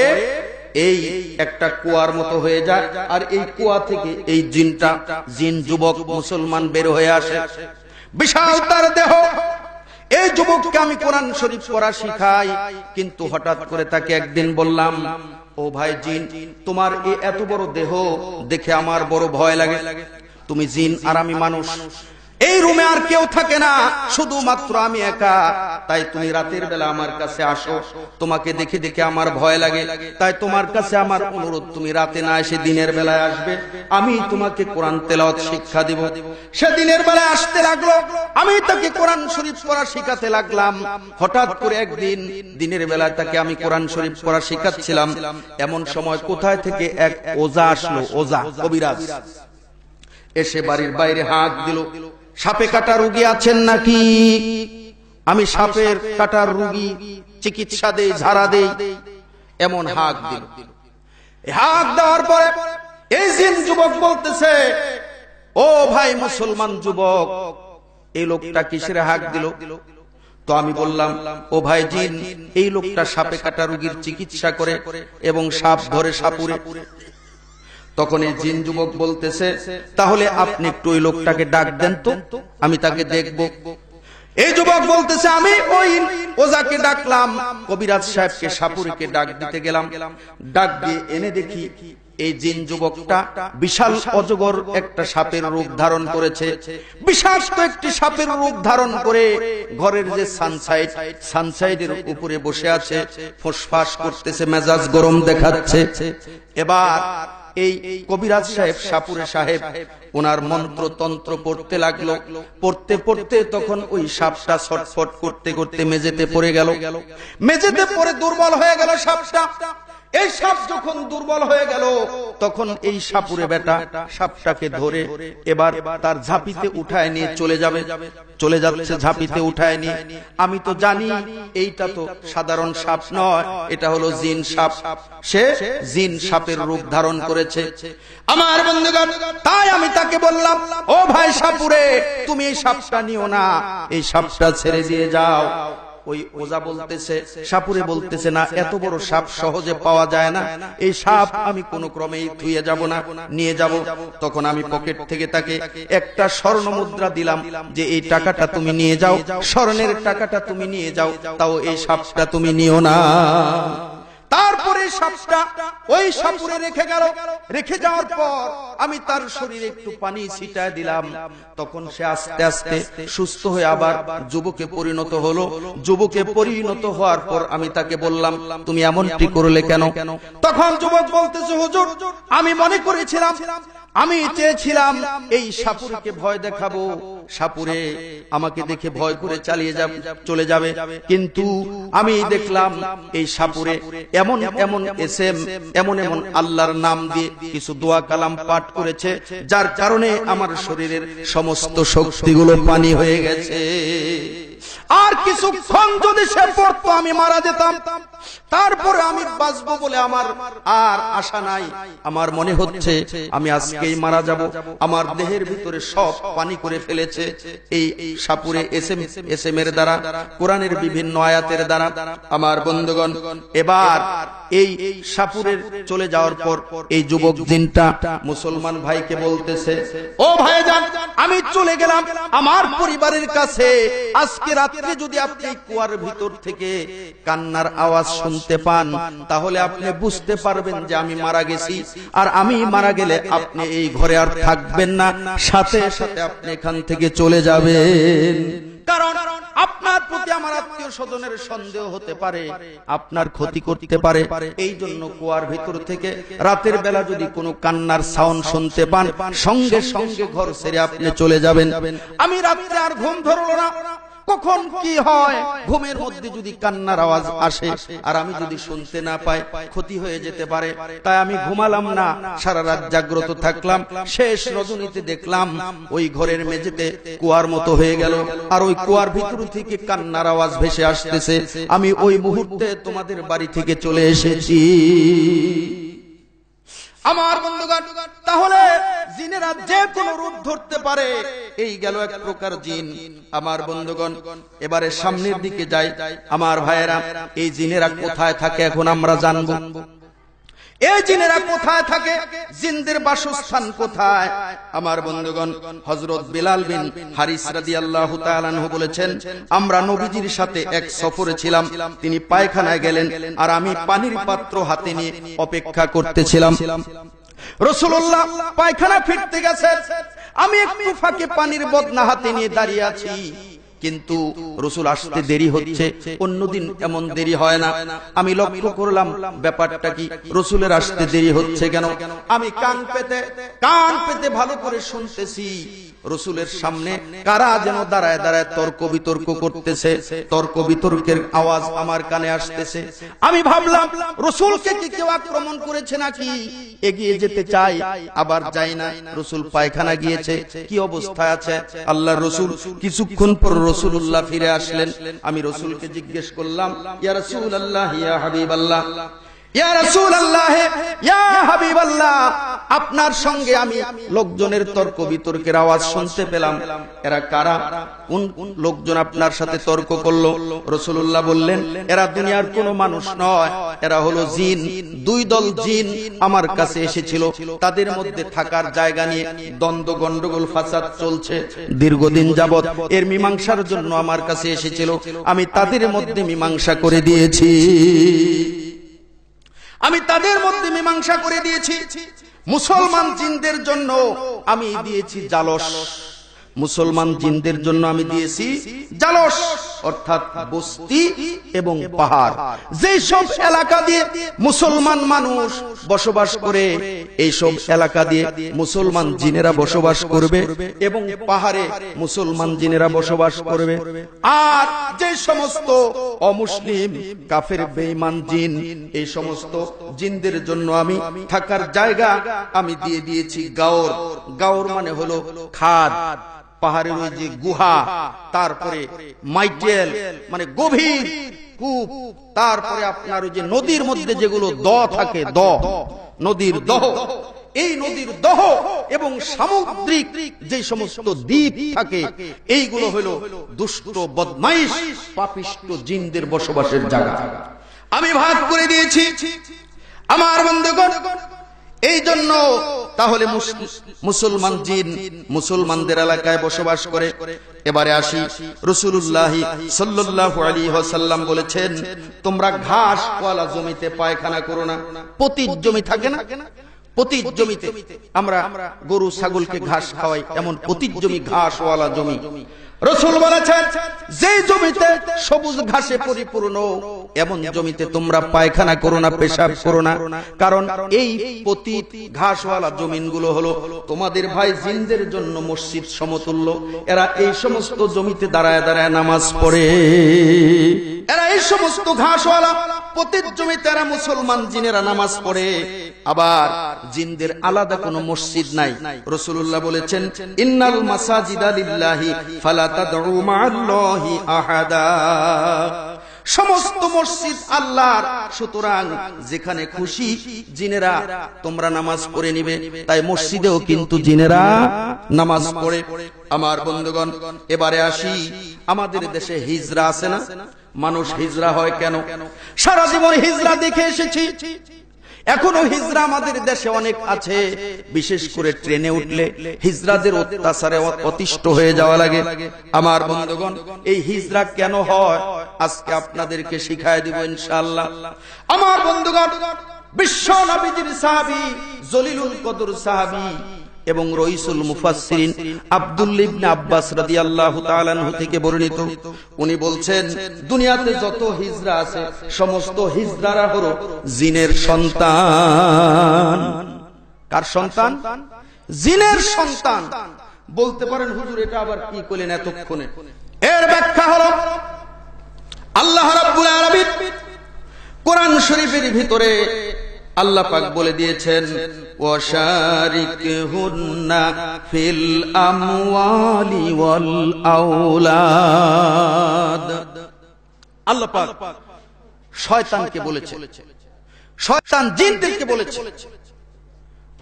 এই একটা কুয়ার মতো হয়ে যায় আর এই কুয়া থেকে এই জিনটা জিন যুবক মুসলমান বের হয়ে আসে বিশাল তার দেহ এই যুবককে আমি কোরআন শরীফ পড়া শিখাই কিন্তু হঠাৎ করে তাকে একদিন বললাম ও ভাই জিন তোমার এ এত বড় দেহ দেখে আমার বড় ভয় লাগে তুমি জিন আর আমি মানুষ এই রুমে আর কেউ থাকে না শুধুমাত্র আমি একা তাই তুমি রাতের বেলা আমার কাছে আসো তোমাকে দেখে দেখে আমার ভয় লাগে তাই তোমার কাছে আমার অনুরোধ তুমি রাতে না এসে দিনের বেলায় আসবে আমি তোমাকে কোরআন তেলাওয়াত শিক্ষা দেব সে দিনের বেলায় আসতে লাগলো আমি তাকে কোরআন শরীফ পড়া শিখাতে লাগলাম হঠাৎ করে একদিন দিনের বেলায় তাকে আমি কোরআন শরীফ পড়া শিখাচ্ছিলাম এমন সময় কোথায় থেকে এক ওজা আসলো ওজা কবিরাজ এসে বাড়ির বাইরে হাঁক দিল সাপে কাটা রুগী আছেন নাকি আমি সাপের কাটার রুগী চিকিৎসা দেই ঝাড়া দেই এমন হাক দিল হাক দেওয়ার পরে এই জিন যুবক বলতেছে ও ভাই মুসলমান যুবক এই লোকটা কিসের হাক দিল তো আমি বললাম ও ভাই জিন এই লোকটা সাপে কাটা রুগীর চিকিৎসা করে এবং সাপ ধরে সাপুরে তখন এই জিন যুবক বলতেছে তাহলে আপনি একটু ওই লোকটাকে ডাক দেন তো আমি তাকে দেখব এই যুবক বলতেছে আমি ওই ওজাকে ডাকলাম কবিরাজ সাহেবকে সাপুরকে ডাক দিতে গেলাম ডাক দিয়ে এনে দেখি এই জিন যুবকটা বিশাল অজগর একটা সাপের রূপ ধারণ করেছে বিষাক্ত একটি সাপের রূপ ধারণ করে ঘরের যে সানসাইড সানসাইডের উপরে বসে আছে ফোসফাস করতেছে মেজাজ গরম দেখাচ্ছে এবার এই কবিরাজ সাহেব সাপুরে সাহেব ওনার মন্ত্র তন্ত্র পড়তে লাগলো পড়তে পড়তে তখন ওই সাপটা ছটফট করতে করতে মেঝেতে পড়ে গেল মেঝেতে পড়ে দুর্বল হয়ে গেল সাপটা এই সাপ যখন দুর্বল হয়ে গেল তখন এই সাপুরে বেটা সাপটাকে ধরে এবার তার ঝাঁপিতে উঠায় নিয়ে চলে যাবে চলে যাচ্ছে ঝাঁপিতে উঠায় নিয়ে আমি তো জানি এইটা তো সাধারণ সাপ নয় এটা হলো জিন সাপ সে জিন সাপের রূপ ধারণ করেছে আমার বন্ধুগণ তাই আমি তাকে বললাম ও ভাই সাপুরে তুমি এই সাপটা নিও না এই সাপটা ছেড়ে দিয়ে যাও ওই ওজা বলতেছে সাপুরে বলতেছে না এত বড় সাপ সহজে পাওয়া যায় না এই সাপ আমি কোনো ক্রমেই ধুয়ে যাব না নিয়ে যাব তখন আমি পকেট থেকে তাকে একটা স্বর্ণ মুদ্রা দিলাম যে এই টাকাটা তুমি নিয়ে যাও স্বর্ণের টাকাটা তুমি নিয়ে যাও তাও এই সাপটা তুমি নিও না তারপর করে সাপটা ওই সাপুরে রেখে গেল রেখে যাওয়ার পর আমি তার শরীরে একটু পানি ছিটায় দিলাম তখন সে আস্তে আস্তে সুস্থ হয়ে আবার যুবকে পরিণত হলো যুবকে পরিণত হওয়ার পর আমি তাকে বললাম তুমি এমনটি করলে কেন তখন যুবক বলতেছে হুজুর আমি মনে করেছিলাম আমি চেয়েছিলাম এই সাপুরকে ভয় দেখাবো সাপুরে আমাকে দেখে ভয় করে চালিয়ে যাবে চলে যাবে কিন্তু আমি দেখলাম এই সাপুরে এমন এমন এমন এম এমন এমন আল্লাহর নাম দিয়ে কিছু দোয়া কালাম পাঠ করেছে যার কারণে আমার শরীরের সমস্ত শক্তিগুলো পানি হয়ে গেছে আর কিছুক্ষণ যদি সে পড়তো আমি মারা যেতাম তারপরে আমি বাঁচবো বলে আমার আর আশা নাই আমার মনে হচ্ছে আমি আজকেই মারা যাব আমার দেহের ভিতরে সব পানি করে ফেলেছে এই সাপুরে এসএম এসএম এর দ্বারা কোরআনের বিভিন্ন আয়াতের দ্বারা আমার বন্ধুগণ এবার এই সাপুরের চলে যাওয়ার পর এই যুবক দিনটা মুসলমান ভাইকে বলতেছে ও ভাই আমি চলে গেলাম আমার পরিবারের কাছে আজকে আজকে রাত্রে যদি আপনি কুয়ার ভিতর থেকে কান্নার আওয়াজ শুনতে পান তাহলে আপনি বুঝতে পারবেন যে আমি মারা গেছি আর আমি মারা গেলে আপনি এই ঘরে আর থাকবেন না সাথে সাথে আপনি এখান থেকে চলে যাবেন কারণ আপনার প্রতি আমার আত্মীয় স্বজনের সন্দেহ হতে পারে আপনার ক্ষতি করতে পারে এই জন্য কুয়ার ভিতর থেকে রাতের বেলা যদি কোনো কান্নার সাউন্ড শুনতে পান সঙ্গে সঙ্গে ঘর ছেড়ে আপনি চলে যাবেন আমি রাত্রে আর ঘুম ধরল না কখন কি হয় ঘুমের মধ্যে যদি কান্নার আওয়াজ আসে আর আমি যদি শুনতে না পাই ক্ষতি হয়ে যেতে পারে তাই আমি ঘুমালাম না সারা রাত জাগ্রত থাকলাম শেষ রজনীতে দেখলাম ওই ঘরের মেঝেতে কুয়ার মতো হয়ে গেল আর ওই কুয়ার ভিতর থেকে কান্নার আওয়াজ ভেসে আসতেছে আমি ওই মুহূর্তে তোমাদের বাড়ি থেকে চলে এসেছি আমার বন্ধুগান তাহলে জিনেরা যে কোনো রূপ ধরতে পারে এই গেল এক প্রকার জিন আমার বন্ধুগণ এবারে সামনের দিকে যাই আমার ভাইয়েরা এই জিনেরা কোথায় থাকে এখন আমরা জানবো আমরা নবীজির সাথে এক সফরে ছিলাম তিনি পায়খানায় গেলেন আর আমি পানির পাত্র হাতে নিয়ে অপেক্ষা করতেছিলাম রসুল্লাহ পায়খানা ফিরতে গেছে আমি একটু ফাঁকে পানির বদনা হাতে নিয়ে দাঁড়িয়ে আছি কিন্তু রসুল আসতে দেরি হচ্ছে অন্যদিন এমন দেরি হয় না আমি লক্ষ্য করলাম ব্যাপারটা কি রসুলের আসতে দেরি হচ্ছে কেন আমি কান পেতে কান পেতে ভালো করে শুনতেছি রসুলের সামনে কারা যেন দাঁড়ায় দাঁড়ায় তর্ক বিতর্ক করতেছে তর্ক বিতর্কের আওয়াজ আমার কানে আসতেছে আমি ভাবলাম রসুলকে কি কেউ আক্রমণ করেছে নাকি এগিয়ে যেতে চাই আবার যাই না রসুল পায়খানা গিয়েছে কি অবস্থায় আছে আল্লাহ রসুল কিছুক্ষণ পর রসুল্লাহ ফিরে আসলেন আমি রসুলকে জিজ্ঞেস করলাম ইয়া রসুল আল্লাহ ইয়া হাবিব আল্লাহ আপনার সঙ্গে আমি লোকজনের তর্ক বিতর্কের আওয়াজ শুনতে পেলাম এরা কারা কোন লোকজন আপনার সাথে তর্ক করলো রসুল্লাহ বললেন এরা দুনিয়ার কোন মানুষ নয় এরা হলো জিন দুই দল জিন আমার কাছে এসেছিল তাদের মধ্যে থাকার জায়গা নিয়ে দ্বন্দ্ব গন্ডগোল ফাসাদ চলছে দীর্ঘদিন যাবৎ এর মীমাংসার জন্য আমার কাছে এসেছিল আমি তাদের মধ্যে মীমাংসা করে দিয়েছি আমি তাদের মধ্যে মীমাংসা করে দিয়েছি মুসলমান জিনদের জন্য আমি দিয়েছি জালস মুসলমান জিনদের জন্য আমি দিয়েছি জালস অর্থাৎ বস্তি এবং পাহাড় যে সব এলাকা দিয়ে মুসলমান মানুষ বসবাস করে এই সব এলাকা দিয়ে মুসলমান জিনেরা বসবাস করবে এবং পাহাড়ে মুসলমান জিনেরা বসবাস করবে আর যে সমস্ত অমুসলিম কাফের বেঈমান জিন এই সমস্ত জিনদের জন্য আমি থাকার জায়গা আমি দিয়ে দিয়েছি গাওর গাওর মানে হলো খাদ পাহাড়ের ওই যে গুহা তারপরে মাইটেল মানে গভীর কূপ তারপরে আপনার ওই যে নদীর মধ্যে যেগুলো দ থাকে দ নদীর দহ এই নদীর দহ এবং সামুদ্রিক যে সমস্ত দ্বীপ থাকে এইগুলো হইল দুষ্ট বদমাইশ পাপিষ্ট জিনদের বসবাসের জায়গা আমি ভাগ করে দিয়েছি আমার বন্ধুগণ এই জন্য তাহলে মুসলমান জিন মুসলমানদের এলাকায় বসবাস করে এবারে আসি রসুল্লাহ সাল্লাহ আলী হাসাল্লাম বলেছেন তোমরা ঘাস কলা জমিতে পায়খানা করো না প্রতি জমি থাকে না প্রতি জমিতে আমরা গরু ছাগলকে ঘাস খাওয়াই এমন প্রতি জমি ঘাস ঘাসওয়ালা জমি রসুল বলেছেন যে জমিতে সবুজ ঘাসে পরিপূর্ণ এমন জমিতে তোমরা পায়খানা করো না পেশাব করো না কারণ এই প্রতি ঘাসওয়ালা জমিনগুলো হলো তোমাদের ভাই জিনদের জন্য মসজিদ সমতুল্য এরা এই সমস্ত জমিতে দাঁড়ায় দাঁড়ায় নামাজ পড়ে এরা এই সমস্ত ঘাসওয়ালা প্রতির জমিতে এরা মুসলমান জিনেরা নামাজ পড়ে আবার জিনদের আলাদা কোনো মসজিদ নাই রসুল্লাহ বলেছেন ইন্নাল মাসাজিদ আলিল্লাহি ফালা সমস্ত মসজিদ আল্লাহর সুতরাং যেখানে খুশি জিনেরা তোমরা নামাজ পড়ে নিবে তাই মসজিদেও কিন্তু জিনেরা নামাজ পড়ে আমার বন্ধুগণ এবারে আসি আমাদের দেশে হিজরা আছে না মানুষ হিজরা হয় কেন সারা জীবন হিজরা দেখে এসেছি এখনো হিজরা আমাদের দেশে অনেক আছে বিশেষ করে ট্রেনে উঠলে হিজরাদের অত্যাচারে অতিষ্ঠ হয়ে যাওয়া লাগে আমার বন্ধুগণ এই হিজরা কেন হয় আজকে আপনাদেরকে শিখায় দিব ইনশাল্লাহ আমার বন্ধুগণ বিশ্ব নবীজির সাহাবি জলিলুল কদুর সাহাবি এবং রইসুল মুফাসসিরিন আব্দুল ইবনে আব্বাস রাদিয়াল্লাহু তাআলা আনহু থেকে বর্ণিত উনি বলছেন দুনিয়াতে যত হিজরা আছে সমস্ত হিজরারা হলো জিনের সন্তান কার সন্তান জিনের সন্তান বলতে পারেন হুজুর এটা আবার কি করলেন এতক্ষণে এর ব্যাখ্যা হলো আল্লাহ রাব্বুল আলামিন কোরআন শরীফের ভিতরে আল্লাহ পাক বলে দিয়েছেন ওয়াশারিক হুন্না ফিল আমওয়ালি ওয়াল আওলাদ আল্লাহ পাক শয়তানকে বলেছে শয়তান জিনদেরকে বলেছে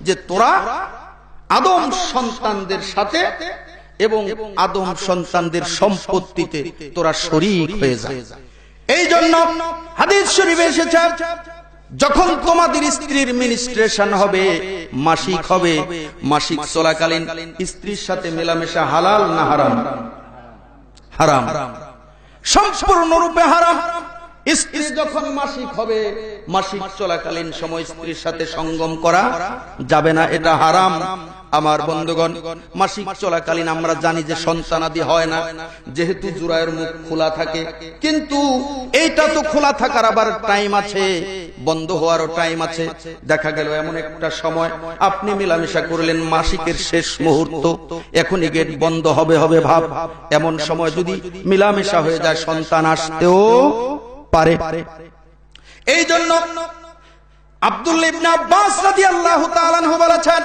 যে তোরা আদম সন্তানদের সাথে এবং আদম সন্তানদের সম্পত্তিতে তোরা শরিক হয়ে যায় এই জন্য হাদিস শরীফে এসেছে যখন তোমাদের স্ত্রীর মিনিস্ট্রেশন হবে মাসিক হবে মাসিক চলাকালীন স্ত্রীর সাথে মেলামেশা হালাল না হারাম হারাম সম্পূর্ণরূপে হারাম স্ত্রী যখন মাসিক হবে মাসিক চলাকালীন সময় স্ত্রীর সাথে সঙ্গম করা যাবে না এটা হারাম আমার বন্ধুগণ মাসিক চলাকালীন আমরা জানি যে সন্তান আদি হয় না যেহেতু জুরায়ের মুখ খোলা থাকে কিন্তু এইটা তো খোলা থাকার আবার টাইম আছে বন্ধ হওয়ারও টাইম আছে দেখা গেল এমন একটা সময় আপনি মেলামেশা করলেন মাসিকের শেষ মুহূর্ত এখনই গেট বন্ধ হবে হবে ভাব এমন সময় যদি মেলামেশা হয়ে যায় সন্তান আসতেও পারে এই জন্য আব্দুল ইবনা আব্বাস রাদিয়াল্লাহু তাআলা বলেছেন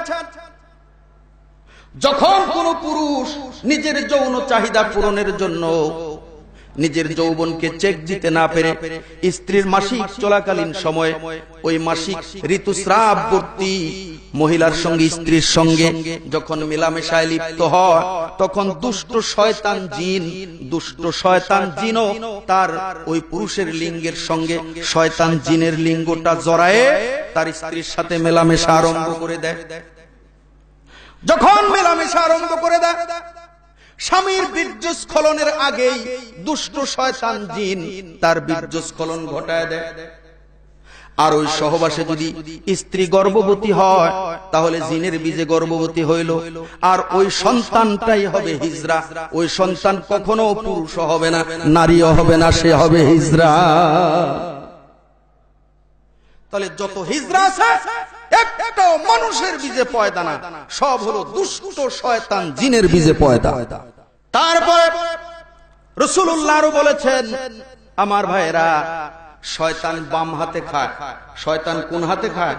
যখন কোন পুরুষ নিজের যৌন চাহিদা পূরণের জন্য নিজের যৌবনকে চেক দিতে না পেরে স্ত্রীর মাসিক চলাকালীন সময় ওই মাসিক ঋতুস্রাব ঋতুস্রাবর্তী মহিলার সঙ্গে স্ত্রীর সঙ্গে যখন মেলামেশায় লিপ্ত হয় তখন দুষ্ট শয়তান জিন দুষ্ট শয়তান জিনও তার ওই পুরুষের লিঙ্গের সঙ্গে শয়তান জিনের লিঙ্গটা জড়ায়ে তার স্ত্রীর সাথে মেলামেশা আরম্ভ করে দেয় যখন মেলামেশা আরম্ভ করে দেয় স্বামীর বীর্যস্খলনের আগেই দুষ্ট শয়তান জিন তার বীর্যস্খলন ঘটায় দেয় আর ওই সহবাসে যদি স্ত্রী গর্ভবতী হয় তাহলে জিনের বীজে গর্ভবতী হইল আর ওই সন্তানটাই হবে হিজরা ওই সন্তান কখনো পুরুষ হবে না নারীও হবে না সে হবে হিজরা তাহলে যত হিজরা আছে একটাও মানুষের বীজে পয়দা না সব হলো দুষ্ট শয়তান জিনের বীজে পয়দা তারপরে রসুল্লাহ বলেছেন আমার ভাইরা শয়তান বাম হাতে খায় শয়তান কোন হাতে খায়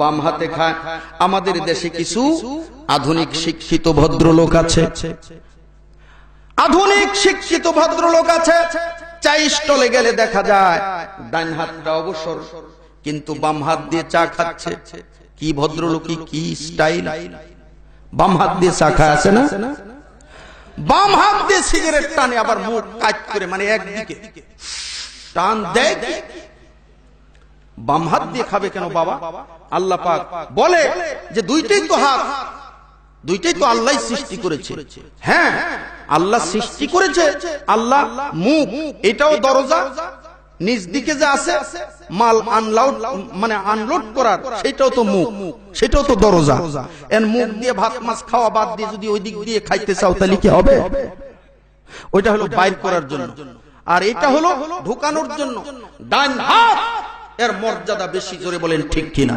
বাম হাতে খায় আমাদের দেশে কিছু আধুনিক শিক্ষিত ভদ্রলোক আছে আধুনিক শিক্ষিত ভদ্রলোক আছে চাইস্টলে গেলে দেখা যায় ডান হাতটা অবসর কিন্তু বাম হাত দিয়ে চা খাচ্ছে কি ভদ্রলোকি কি স্টাইল বাম হাত দিয়ে চা খায় আছে না বাম হাত দিয়ে সিগারেট টানে আবার মুখ কাজ করে মানে একদিকে টান দেয় বাম হাত দিয়ে খাবে কেন বাবা আল্লাহ পাক বলে যে দুইটাই তো হাত দুইটাই তো আল্লাহ সৃষ্টি করেছে হ্যাঁ আল্লাহ সৃষ্টি করেছে আল্লাহ মুখ এটাও দরজা নিজ দিকে যে আছে মাল আনলাউড মানে আনলোড করার সেটাও তো মুখ সেটাও তো দরজা এর মুখ দিয়ে ভাত মাছ খাওয়া বাদ দিয়ে যদি ওই দিক দিয়ে খাইতে চাও তাহলে কি হবে ওইটা হলো বাইর করার জন্য আর এটা হলো ঢুকানোর জন্য ডান হাত এর মর্যাদা বেশি জোরে বলেন ঠিক কিনা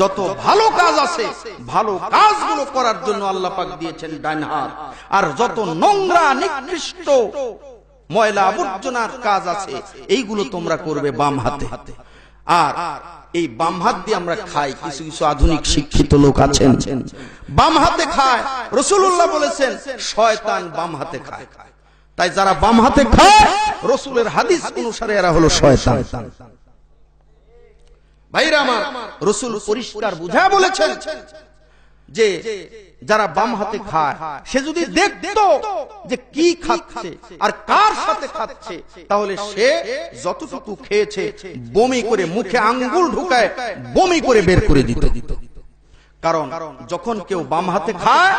যত ভালো কাজ আছে ভালো কাজগুলো করার জন্য আল্লাহ পাক দিয়েছেন ডান হাত আর যত নোংরা নিকৃষ্ট ময়লা আবর্জনার কাজ আছে এইগুলো তোমরা করবে বাম হাতে আর এই বাম হাত দিয়ে আমরা খাই কিছু কিছু আধুনিক শিক্ষিত লোক আছেন বাম হাতে খায় রসুল্লাহ বলেছেন শয়তান বাম হাতে খায় তাই যারা বাম হাতে খায় রসুলের হাদিস অনুসারে এরা হলো শয়তান ভাইরা আমার রসুল পরিষ্কার বুঝা বলেছেন যে যারা বাম হাতে খায় সে যদি দেখতো যে কি খাচ্ছে আর কার সাথে খাচ্ছে তাহলে সে যতটুকু খেয়েছে বমি করে মুখে আঙ্গুল ঢুকায় বমি করে বের করে দিত কারণ যখন কেউ বাম হাতে খায়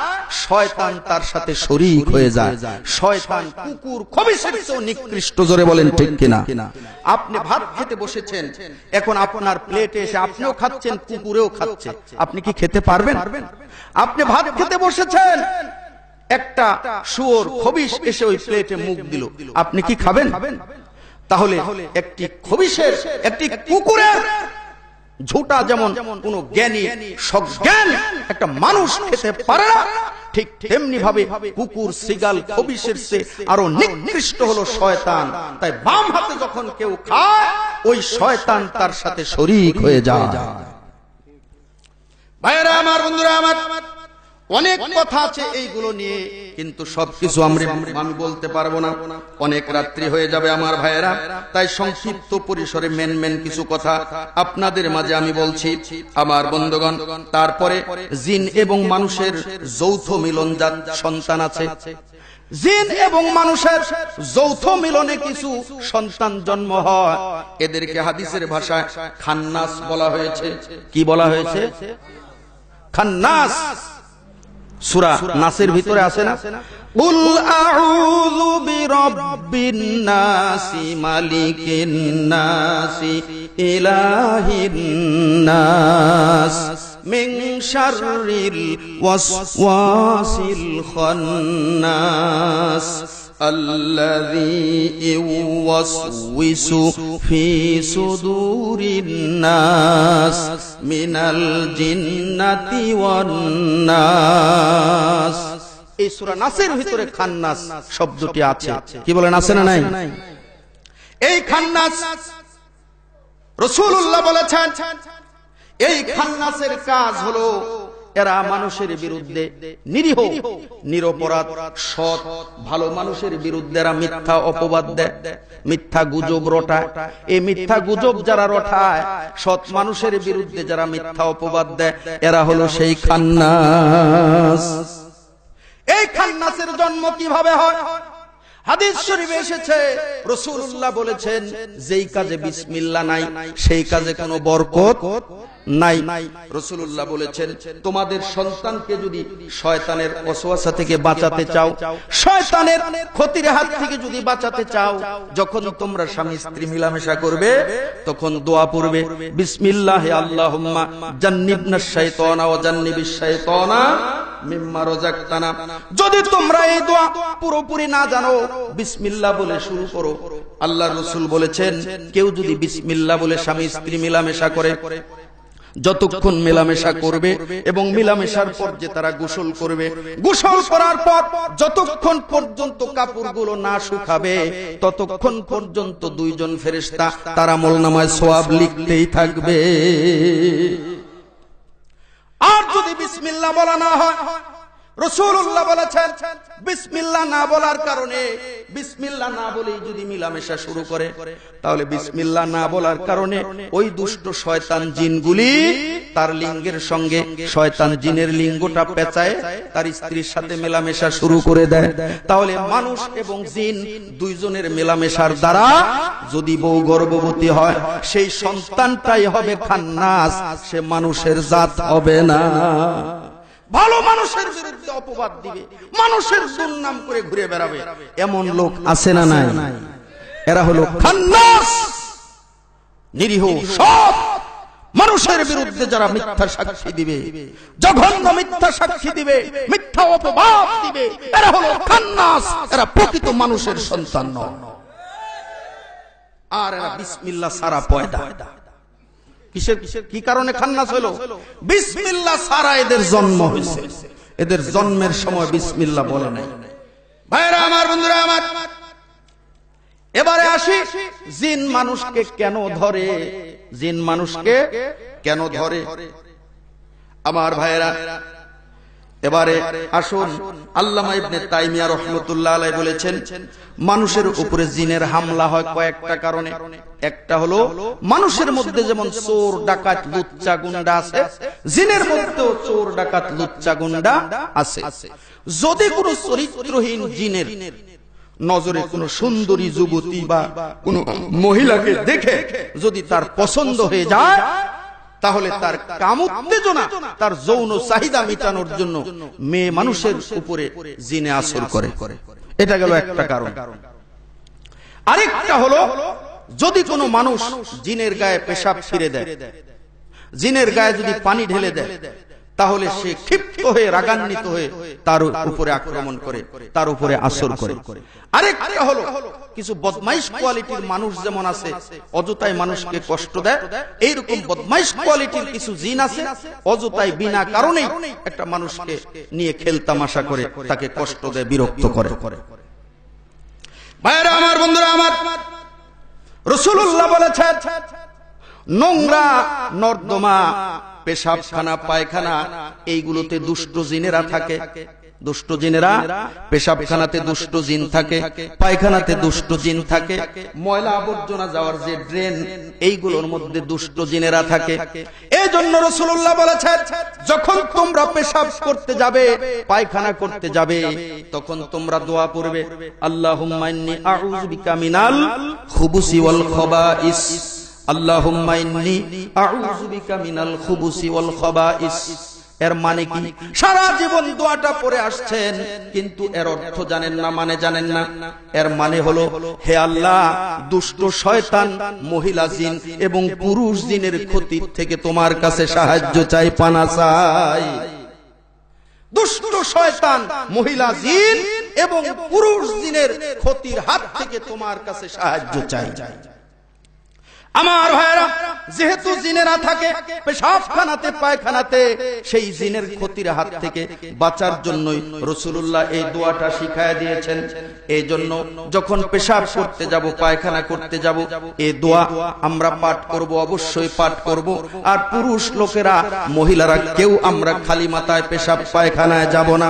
শয়তান তার সাথে শরিক হয়ে যায় শয়তান কুকুর খুবই চেয়েও নিকৃষ্ট জোরে বলেন ঠিক কিনা আপনি ভাত খেতে বসেছেন এখন আপনার প্লেটে এসে আপনিও খাচ্ছেন কুকুরেও খাচ্ছে আপনি কি খেতে পারবেন আপনি ভাত খেতে বসেছেন একটা শুয়োর খবিস এসে ওই প্লেটে মুখ দিল আপনি কি খাবেন তাহলে একটি খবিসের একটি কুকুরের ঝুটা যেমন কোন জ্ঞানী সজ্ঞান একটা মানুষ খেতে পারে না ঠিক তেমনি ভাবে কুকুর সিগাল খবিশের সে আরো নিকৃষ্ট হলো শয়তান তাই বাম হাতে যখন কেউ খায় ওই শয়তান তার সাথে শরিক হয়ে যায় ভাইরা আমার বন্ধুরা আমার অনেক কথা আছে এইগুলো নিয়ে কিন্তু সবকিছু আমি বলতে পারবো না অনেক রাত্রি হয়ে যাবে আমার ভাইয়েরা তাই সংক্ষিপ্ত পরিসরে মেন মেন কিছু কথা আপনাদের মাঝে আমি বলছি আমার বন্ধুগণ তারপরে জিন এবং মানুষের যৌথ মিলন যার সন্তান আছে জিন এবং মানুষের যৌথ মিলনে কিছু সন্তান জন্ম হয় এদেরকে হাদিসের ভাষায় খান্নাস বলা হয়েছে কি বলা হয়েছে খান্নাস সুরা নাসির ভিতরে আছে না বুল আউযু বিরাব্বিন নাসি মালিকিন নাসি ইলাহিন নাস মিন শাররিল ওয়াসওয়াসিল খান্নাস الذي يوسوس في صدور الناس من الجنة والناس এই সুরা নাসের ভিতরে খান্নাস শব্দটি আছে কি বলেন আছে না নাই এই খান্নাস রসুল্লাহ বলেছেন এই খান্নাসের কাজ হলো এরা মানুষের বিরুদ্ধে নিরীহ নিরপরাধ সৎ ভালো মানুষের বিরুদ্ধে এরা মিথ্যা অপবাদ দেয় মিথ্যা গুজব রটায় এই মিথ্যা গুজব যারা রটায় সৎ মানুষের বিরুদ্ধে যারা মিথ্যা অপবাদ দেয় এরা হলো সেই খান্নাস এই খান্নাসের জন্ম কিভাবে হয় হাদিস শরীফে এসেছে রসুল্লাহ বলেছেন যেই কাজে বিসমিল্লা নাই সেই কাজে কোনো বরকত নাই রসুল্লাহ বলেছেন তোমাদের সন্তানকে যদি শয়তানের অসোয়াশা থেকে বাঁচাতে চাও শয়তানের ক্ষতির হাত থেকে যদি বাঁচাতে চাও যখন তোমরা স্বামী স্ত্রী মিলামেশা করবে তখন দোয়া পড়বে বিসমিল্লাহ আল্লাহ যদি তোমরা এই দোয়া পুরোপুরি না জানো বিসমিল্লা বলে শুরু করো আল্লাহ রসুল বলেছেন কেউ যদি বিসমিল্লা বলে স্বামী স্ত্রী মিলামেশা করে যতক্ষণ মেলামেশা করবে এবং মেলামেশার পর যে তারা গোসল করবে গোসল করার পর যতক্ষণ পর্যন্ত কাপড়গুলো না শুকাবে ততক্ষণ পর্যন্ত দুইজন ফেরেস্তা তারা মোলনামায় সোয়াব লিখতেই থাকবে আর যদি বিসমিল্লা বলা না হয় রসুল্লাহ বলেছেন বিসমিল্লা না বলার কারণে বিসমিল্লা না বলে যদি মিলামেশা শুরু করে তাহলে বিসমিল্লা না বলার কারণে ওই দুষ্ট শয়তান জিনগুলি তার লিঙ্গের সঙ্গে শয়তান জিনের লিঙ্গটা পেঁচায় তার স্ত্রীর সাথে মেলামেশা শুরু করে দেয় তাহলে মানুষ এবং জিন দুইজনের মেলামেশার দ্বারা যদি বউ গর্ভবতী হয় সেই সন্তানটাই হবে খান্নাস সে মানুষের জাত হবে না ভালো মানুষের বিরুদ্ধে অপবাদ দিবে মানুষের দুর্নাম করে ঘুরে বেড়াবে এমন লোক আছে না নাই এরা হলো খান্নাস নিরীহ সব মানুষের বিরুদ্ধে যারা মিথ্যা সাক্ষী দিবে জঘন্য মিথ্যা সাক্ষী দিবে মিথ্যা অপবাদ দিবে এরা হলো খান্নাস এরা প্রকৃত মানুষের সন্তান নয় আর এরা বিসমিল্লাহ সারা পয়দা কিসের কি কারণে খান্নাস হলো সারা এদের জন্ম হয়েছে এদের জন্মের সময় বলে নাই ভাইরা আমার বন্ধুরা আমার এবারে আসি জিন মানুষকে কেন ধরে জিন মানুষকে কেন ধরে আমার ভাইরা এবারে আসুন আল্লামা ইবনে তাইমিয়া রহমতুল্লাহ আলাই বলেছেন মানুষের উপরে জিনের হামলা হয় কয়েকটা কারণে একটা হলো মানুষের মধ্যে যেমন চোর ডাকাত লুচ্চা গুন্ডা আছে জিনের মধ্যেও চোর ডাকাত লুচ্চা গুন্ডা আছে যদি কোনো চরিত্রহীন জিনের নজরে কোন সুন্দরী যুবতী বা কোন মহিলাকে দেখে যদি তার পছন্দ হয়ে যায় তাহলে তার কাম উত্তেজনা তার যৌন চাহিদা মিটানোর জন্য মেয়ে মানুষের উপরে জিনে আসর করে এটা গেল একটা কারণ আরেকটা হলো যদি কোনো মানুষ জিনের গায়ে পেশাব ফিরে দেয় জিনের গায়ে যদি পানি ঢেলে দেয় তাহলে সে ক্ষিপ্ত হয়ে রাগান্বিত হয়ে তার উপরে আক্রমণ করে তার উপরে আসর করে আরেকটা হলো কিছু বদমাইশ কোয়ালিটির মানুষ যেমন আছে অযথায় মানুষকে কষ্ট দেয় এইরকম বদমাইশ কোয়ালিটির কিছু জিন আছে অযথায় বিনা কারণেই একটা মানুষকে নিয়ে খেলতামাশা করে তাকে কষ্ট দেয় বিরক্ত করে ভাইরা আমার বন্ধুরা আমার রসুল্লাহ বলেছেন নোংরা নর্দমা পেশাবখানা পায়খানা এইগুলোতে দুষ্ট জিনেরা থাকে দুষ্ট জিনেরা পেশাবখানাতে দুষ্ট জিন থাকে পায়খানাতে দুষ্ট জিন থাকে ময়লা আবর্জনা যাওয়ার যে ড্রেন এইগুলোর মধ্যে দুষ্ট জিনেরা থাকে এই জন্য রসুল্লাহ বলেছেন যখন তোমরা পেশাব করতে যাবে পায়খানা করতে যাবে তখন তোমরা দোয়া করবে আল্লাহ আউজ বিকামিনাল খুবুসি ওয়াল খবা এর মানে কি সারা জীবন দোয়াটা আসছেন কিন্তু এর অর্থ জানেন না মানে জানেন না এর মানে হলো হে আল্লাহ দুষ্ট শয়তান মহিলা জিন এবং পুরুষ জিনের ক্ষতি থেকে তোমার কাছে সাহায্য চাই পানা চাই দুষ্ট শয়তান মহিলা জিন এবং পুরুষ জিনের ক্ষতির হাত থেকে তোমার কাছে সাহায্য চাই আমার ভাইরা যেহেতু জিনে না থাকে পেশাব খানাতে পায়খানাতে সেই জিনের ক্ষতির হাত থেকে বাঁচার জন্যই রসুল্লাহ এই দোয়াটা শিখায় দিয়েছেন এই জন্য যখন পেশাব করতে যাব পায়খানা করতে যাব এই দোয়া আমরা পাঠ করব অবশ্যই পাঠ করব আর পুরুষ লোকেরা মহিলারা কেউ আমরা খালি মাথায় পেশাব পায়খানায় যাব না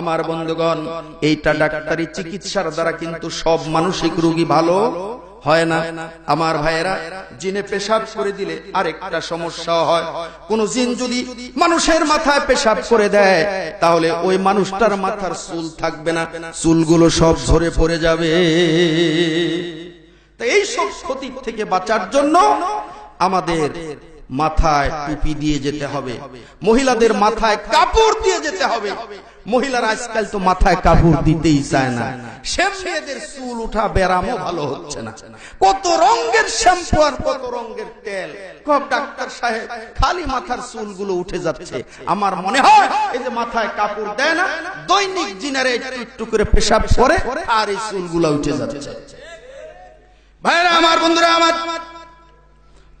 আমার বন্ধুগণ এইটা ডাক্তারি চিকিৎসার দ্বারা কিন্তু সব মানসিক রোগী ভালো হয় না আমার ভাইয়েরা জিনে পেশাব করে দিলে আরেকটা সমস্যা হয় কোন জিন যদি মানুষের মাথায় পেশাব করে দেয় তাহলে ওই মানুষটার মাথার চুল থাকবে না চুলগুলো সব ঝরে পড়ে যাবে এই সব ক্ষতির থেকে বাঁচার জন্য আমাদের মাথায় টুপি দিয়ে যেতে হবে মহিলাদের মাথায় কাপড় দিয়ে যেতে হবে মহিলারা আজকাল তো মাথায় কাপড় দিতেই চায় না শ্যামেদের চুল উঠা ব্যারামও ভালো হচ্ছে না কত রঙের শ্যাম্পু আর কত রঙের তেল কব ডাক্তার সাহেব খালি মাথার চুলগুলো উঠে যাচ্ছে আমার মনে হয় এই যে মাথায় কাপড় দেয় না দৈনিক জিনারে একটু একটু করে পেশাব করে আর এই চুলগুলো উঠে যাচ্ছে ভাইরা আমার বন্ধুরা আমার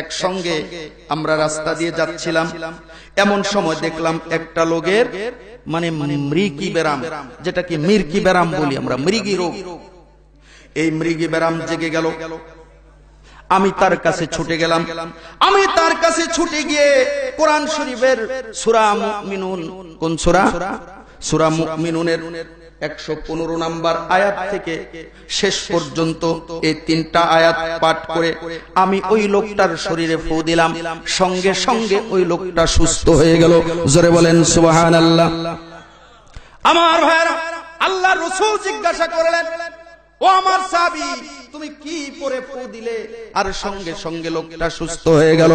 একসঙ্গে আমরা রাস্তা দিয়ে যাচ্ছিলাম এমন সময় দেখলাম একটা লোকের মানে মৃগি ব্যারাম যেটাকে মির্কি ব্যারাম বলি আমরা মৃগি রোগ এই মৃগি ব্যারাম জেগে গেল আমি তার কাছে ছুটে গেলাম আমি তার কাছে ছুটে গিয়ে কোরআন শরীফের সুরা মিনুন কোন সুরা সুরা মিনুনের একশো পনেরো নাম্বার আয়াত থেকে শেষ পর্যন্ত এই তিনটা আয়াত পাঠ করে আমি ওই লোকটার শরীরে ফু দিলাম সঙ্গে সঙ্গে ওই লোকটা সুস্থ হয়ে গেল জোরে বলেন সুবাহান আল্লাহ আমার ভাইরা আল্লাহ রসুল জিজ্ঞাসা করলেন ও আমার সাবি তুমি কি পরে ফু দিলে আর সঙ্গে সঙ্গে লোকটা সুস্থ হয়ে গেল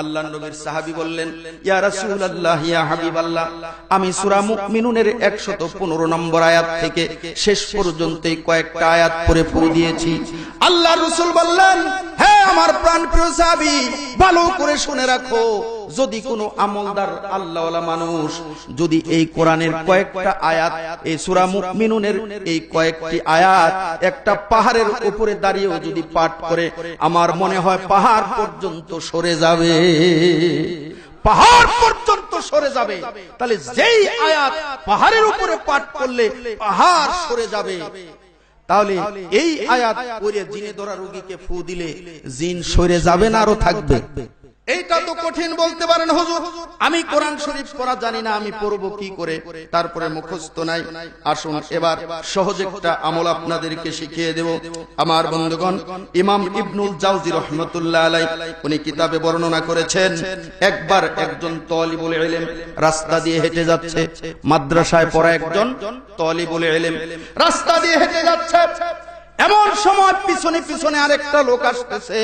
আল্লাহ নবীর সাহাবি বললেন ইয়া রাসূলুল্লাহ ইয়া হাবিবাল্লাহ আমি সূরা মুমিনুনের 115 নম্বর আয়াত থেকে শেষ পর্যন্ত কয়েকটা আয়াত পরে ফু দিয়েছি আল্লাহ রসুল বললেন হ্যাঁ আমার প্রাণ প্রিয় সাহাবি ভালো করে শুনে রাখো যদি কোনো আমলদার আল্লাহওয়ালা মানুষ যদি এই কোরআনের কয়েকটা আয়াত এই সুরা মিনুনের এই কয়েকটি আয়াত একটা পাহাড়ের উপরে দাঁড়িয়েও যদি পাঠ করে আমার মনে হয় পাহাড় পর্যন্ত সরে যাবে পাহাড় পর্যন্ত সরে যাবে তাহলে যেই আয়াত পাহাড়ের উপরে পাঠ করলে পাহাড় সরে যাবে তাহলে এই আয়াত জিনে ধরা রোগীকে ফু দিলে জিন সরে যাবে না আরো থাকবে এইটা তো কঠিন বলতে পারেন হুজুর আমি কোরআন শরীফ পড়া জানি না আমি পড়ব কি করে তারপরে মুখস্থ নাই আসুন এবার সহজ একটা আমল আপনাদেরকে শিখিয়ে দেব আমার বন্ধুগণ ইমাম ইবনুল জাউজি রহমতুল্লাহ আলাই উনি কিতাবে বর্ণনা করেছেন একবার একজন তলিবুল এলেম রাস্তা দিয়ে হেঁটে যাচ্ছে মাদ্রাসায় পড়া একজন তলিবুল এলেম রাস্তা দিয়ে হেঁটে যাচ্ছে এমন সময় পিছনে পিছনে আরেকটা লোক আসতেছে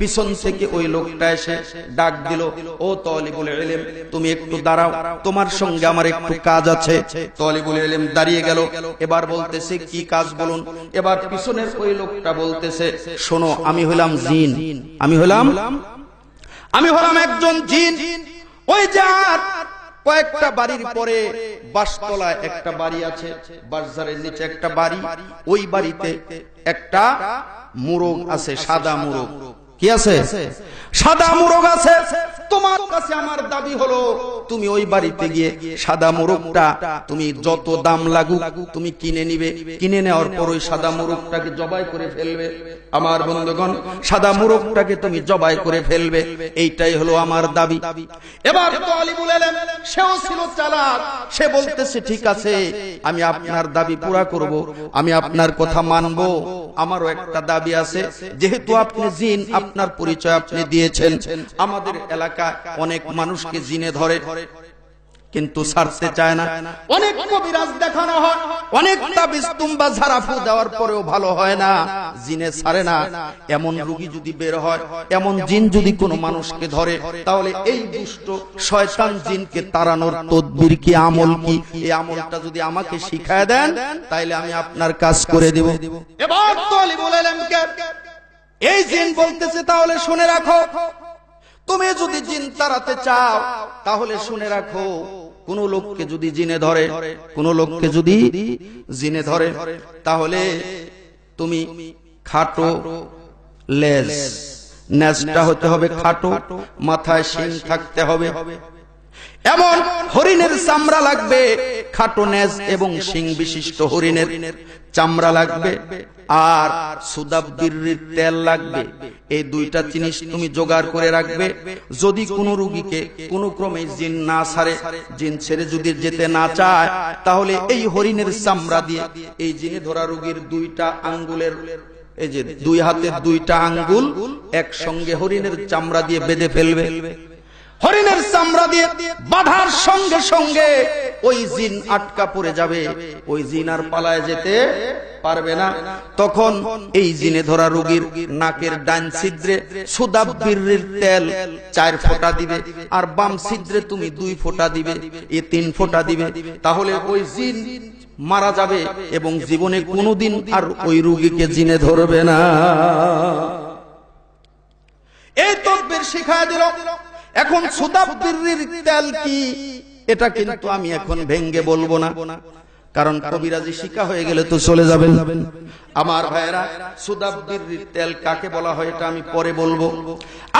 পিছন থেকে ওই লোকটা এসে ডাক দিল ও তলিবুল এলেম তুমি একটু দাঁড়াও তোমার সঙ্গে আমার একটু কাজ আছে তলিবুল এলেম দাঁড়িয়ে গেল এবার বলতেছে কি কাজ বলুন এবার পিছনের ওই লোকটা বলতেছে শোনো আমি হলাম জিন আমি হলাম আমি হলাম একজন জিন ওই যার কয়েকটা বাড়ির পরে বাসতলায় একটা বাড়ি আছে বাসজারের নিচে একটা বাড়ি ওই বাড়িতে একটা মুরগ আছে সাদা মুরগ কি আছে সাদা মোরগ আছে তোমার কাছে আমার দাবি হলো তুমি ওই বাড়িতে গিয়ে সাদা মোরগটা তুমি যত দাম লাগুক তুমি কিনে নিবে কিনে নেওয়ার পর ওই সাদা মোরগটাকে জবাই করে ফেলবে আমার বন্ধুগণ সাদা মোরগটাকে তুমি জবাই করে ফেলবে এইটাই হলো আমার দাবি এবার তো আলী এলেন সেও ছিল চালাক সে বলতেছে ঠিক আছে আমি আপনার দাবি পুরা করব আমি আপনার কথা মানবো আমারও একটা দাবি আছে যেহেতু আপনি জিন আপনার পরিচয় আপনি দিয়ে দিয়েছেন আমাদের এলাকা অনেক মানুষকে জিনে ধরে কিন্তু সারতে চায় না অনেক কবিরাজ দেখানো হয় অনেক তাবিজ তুম্বা ঝারাফু দেওয়ার পরেও ভালো হয় না জিনে ছাড়ে না এমন রোগী যদি বের হয় এমন জিন যদি কোনো মানুষকে ধরে তাহলে এই দুষ্ট শয়তান জিনকে তাড়ানোর তদবির কি আমল কি এই আমলটা যদি আমাকে শিখায় দেন তাইলে আমি আপনার কাজ করে দেব এবার তো আলিমুল আলমকে এই জিন বলতেছে তাহলে শুনে রাখো তুমি যদি জিন তাড়াতে চাও তাহলে শুনে রাখো কোন লোককে যদি জিনে ধরে কোন লোককে যদি জিনে ধরে তাহলে তুমি খাটো লেজ ন্যাজটা হতে হবে খাটো মাথায় শিং থাকতে হবে এমন হরিণের চামড়া লাগবে খাটো নেজ এবং শিং বিশিষ্ট হরিণের চামড়া লাগবে আর সুদাবির তেল লাগবে এই দুইটা জিনিস তুমি জোগাড় করে রাখবে যদি কোনো রুগীকে কোনো ক্রমে জিন না সারে জিন ছেড়ে যদি যেতে না চায় তাহলে এই হরিণের চামড়া দিয়ে এই জিনে ধরা রুগীর দুইটা আঙ্গুলের এই যে দুই হাতের দুইটা আঙ্গুল এক সঙ্গে হরিণের চামড়া দিয়ে বেঁধে ফেলবে হরিণের চামড়া দিয়ে বাধার সঙ্গে সঙ্গে ওই জিন আটকা পড়ে যাবে ওই জিন আর পালায় যেতে পারবে না তখন এই জিনে ধরা রোগীর নাকের ডান ছিদ্রে সুদাবির তেল চার ফোঁটা দিবে আর বাম ছিদ্রে তুমি দুই ফোঁটা দিবে এ তিন ফোঁটা দিবে তাহলে ওই জিন মারা যাবে এবং জীবনে কোনোদিন আর ওই রুগীকে জিনে ধরবে না এই তদ্বির শিখায় দিল এখন সুদাবির তেল কি এটা কিন্তু আমি এখন ভেঙ্গে বলবো না কারণ কবিরাজি শিকা হয়ে গেলে তো চলে যাবেন আমার ভাইরা সুদাব্দির তেল কাকে বলা হয় এটা আমি পরে বলবো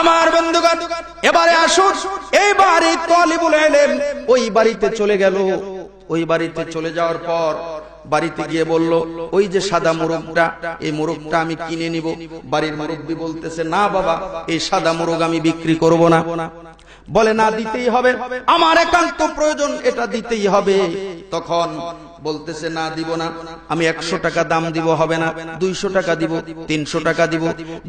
আমার বন্ধুগণ এবারে আসুন এই বাড়ি তলিবুল এলেন ওই বাড়িতে চলে গেল ওই বাড়িতে চলে যাওয়ার পর বাড়িতে গিয়ে বলল ওই যে সাদা মোরগটা এই মোরগটা আমি কিনে নিব বাড়ির মুরব্বী বলতেছে না বাবা এই সাদা মোরগ আমি বিক্রি করব না বলে না দিতেই হবে আমার একান্ত প্রয়োজন এটা দিতেই হবে তখন বলতেছে না দিব না আমি একশো টাকা দাম দিব হবে না দুইশো টাকা দিব তিনশো টাকা দিব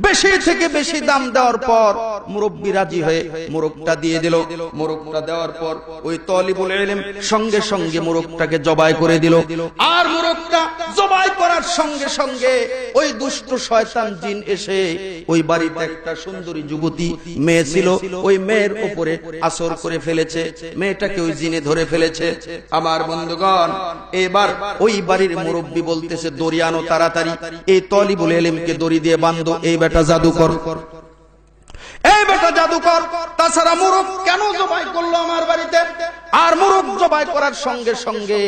বেশি থেকে বেশি দাম দেওয়ার পর মুরব্বী রাজি হয়ে মোরগটা দিয়ে দিল মোরগটা দেওয়ার পর ওই তলি বলে এলেন সঙ্গে সঙ্গে মোরগটাকে জবাই করে দিল আর মোরগটা জবাই করার সঙ্গে সঙ্গে ওই দুষ্ট শয়তান জিন এসে ওই বাড়িতে একটা সুন্দরী যুবতী মেয়ে ছিল ওই মেয়ের উপরে আসর করে ফেলেছে মেয়েটাকে ওই জিনে ধরে ফেলেছে আমার বন্ধুগণ এবার ওই বাড়ির মুরব্বী বলতেছে দরিয়ানো তাড়াতাড়ি এই তলিবুল এলিমকে দড়ি দিয়ে বান্ধ এই বেটা জাদুকর এই বেটা জাদুকর তাছাড়া মুরুখ কেন জবাই করলো আমার বাড়িতে আর মুরুখ জবাই করার সঙ্গে সঙ্গে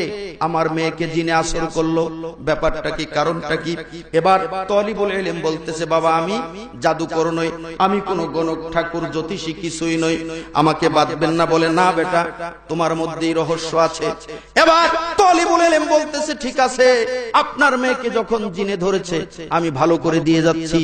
আমার মেয়েকে জিনে আসর করলো ব্যাপারটা কি কারণটা কি এবার তলি বলে এলেন বলতেছে বাবা আমি জাদুকর নই আমি কোন গণক ঠাকুর জ্যোতিষী কিছুই নই আমাকে বাঁধবেন না বলে না বেটা তোমার মধ্যেই রহস্য আছে এবার তলি বলে এলেন বলতেছে ঠিক আছে আপনার মেয়েকে যখন জিনে ধরেছে আমি ভালো করে দিয়ে যাচ্ছি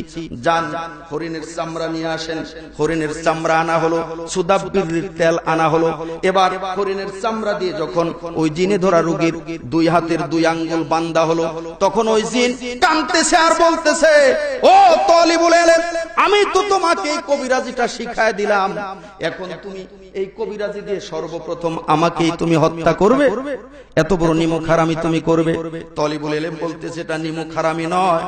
যান হরিণের চামড়া নিয়ে আসেন হরিণের চামড়া আনা হলো সুদাবির তেল আনা হলো এবার হরিণের চামড়া দিয়ে যখন ওই জিনে ধরা রুগীর দুই হাতের দুই আঙ্গুল বান্দা হলো তখন ওই জিন কানতেছে আর বলতেছে ও তলি বলে এলেন আমি তো তোমাকে এই কবিরাজিটা শিখায় দিলাম এখন তুমি এই কবিরাজি দিয়ে সর্বপ্রথম আমাকে তুমি হত্যা করবে এত বড় নিমক হারামি তুমি করবে তলিবুল এলেম বলতেছে এটা নিমক হারামি নয়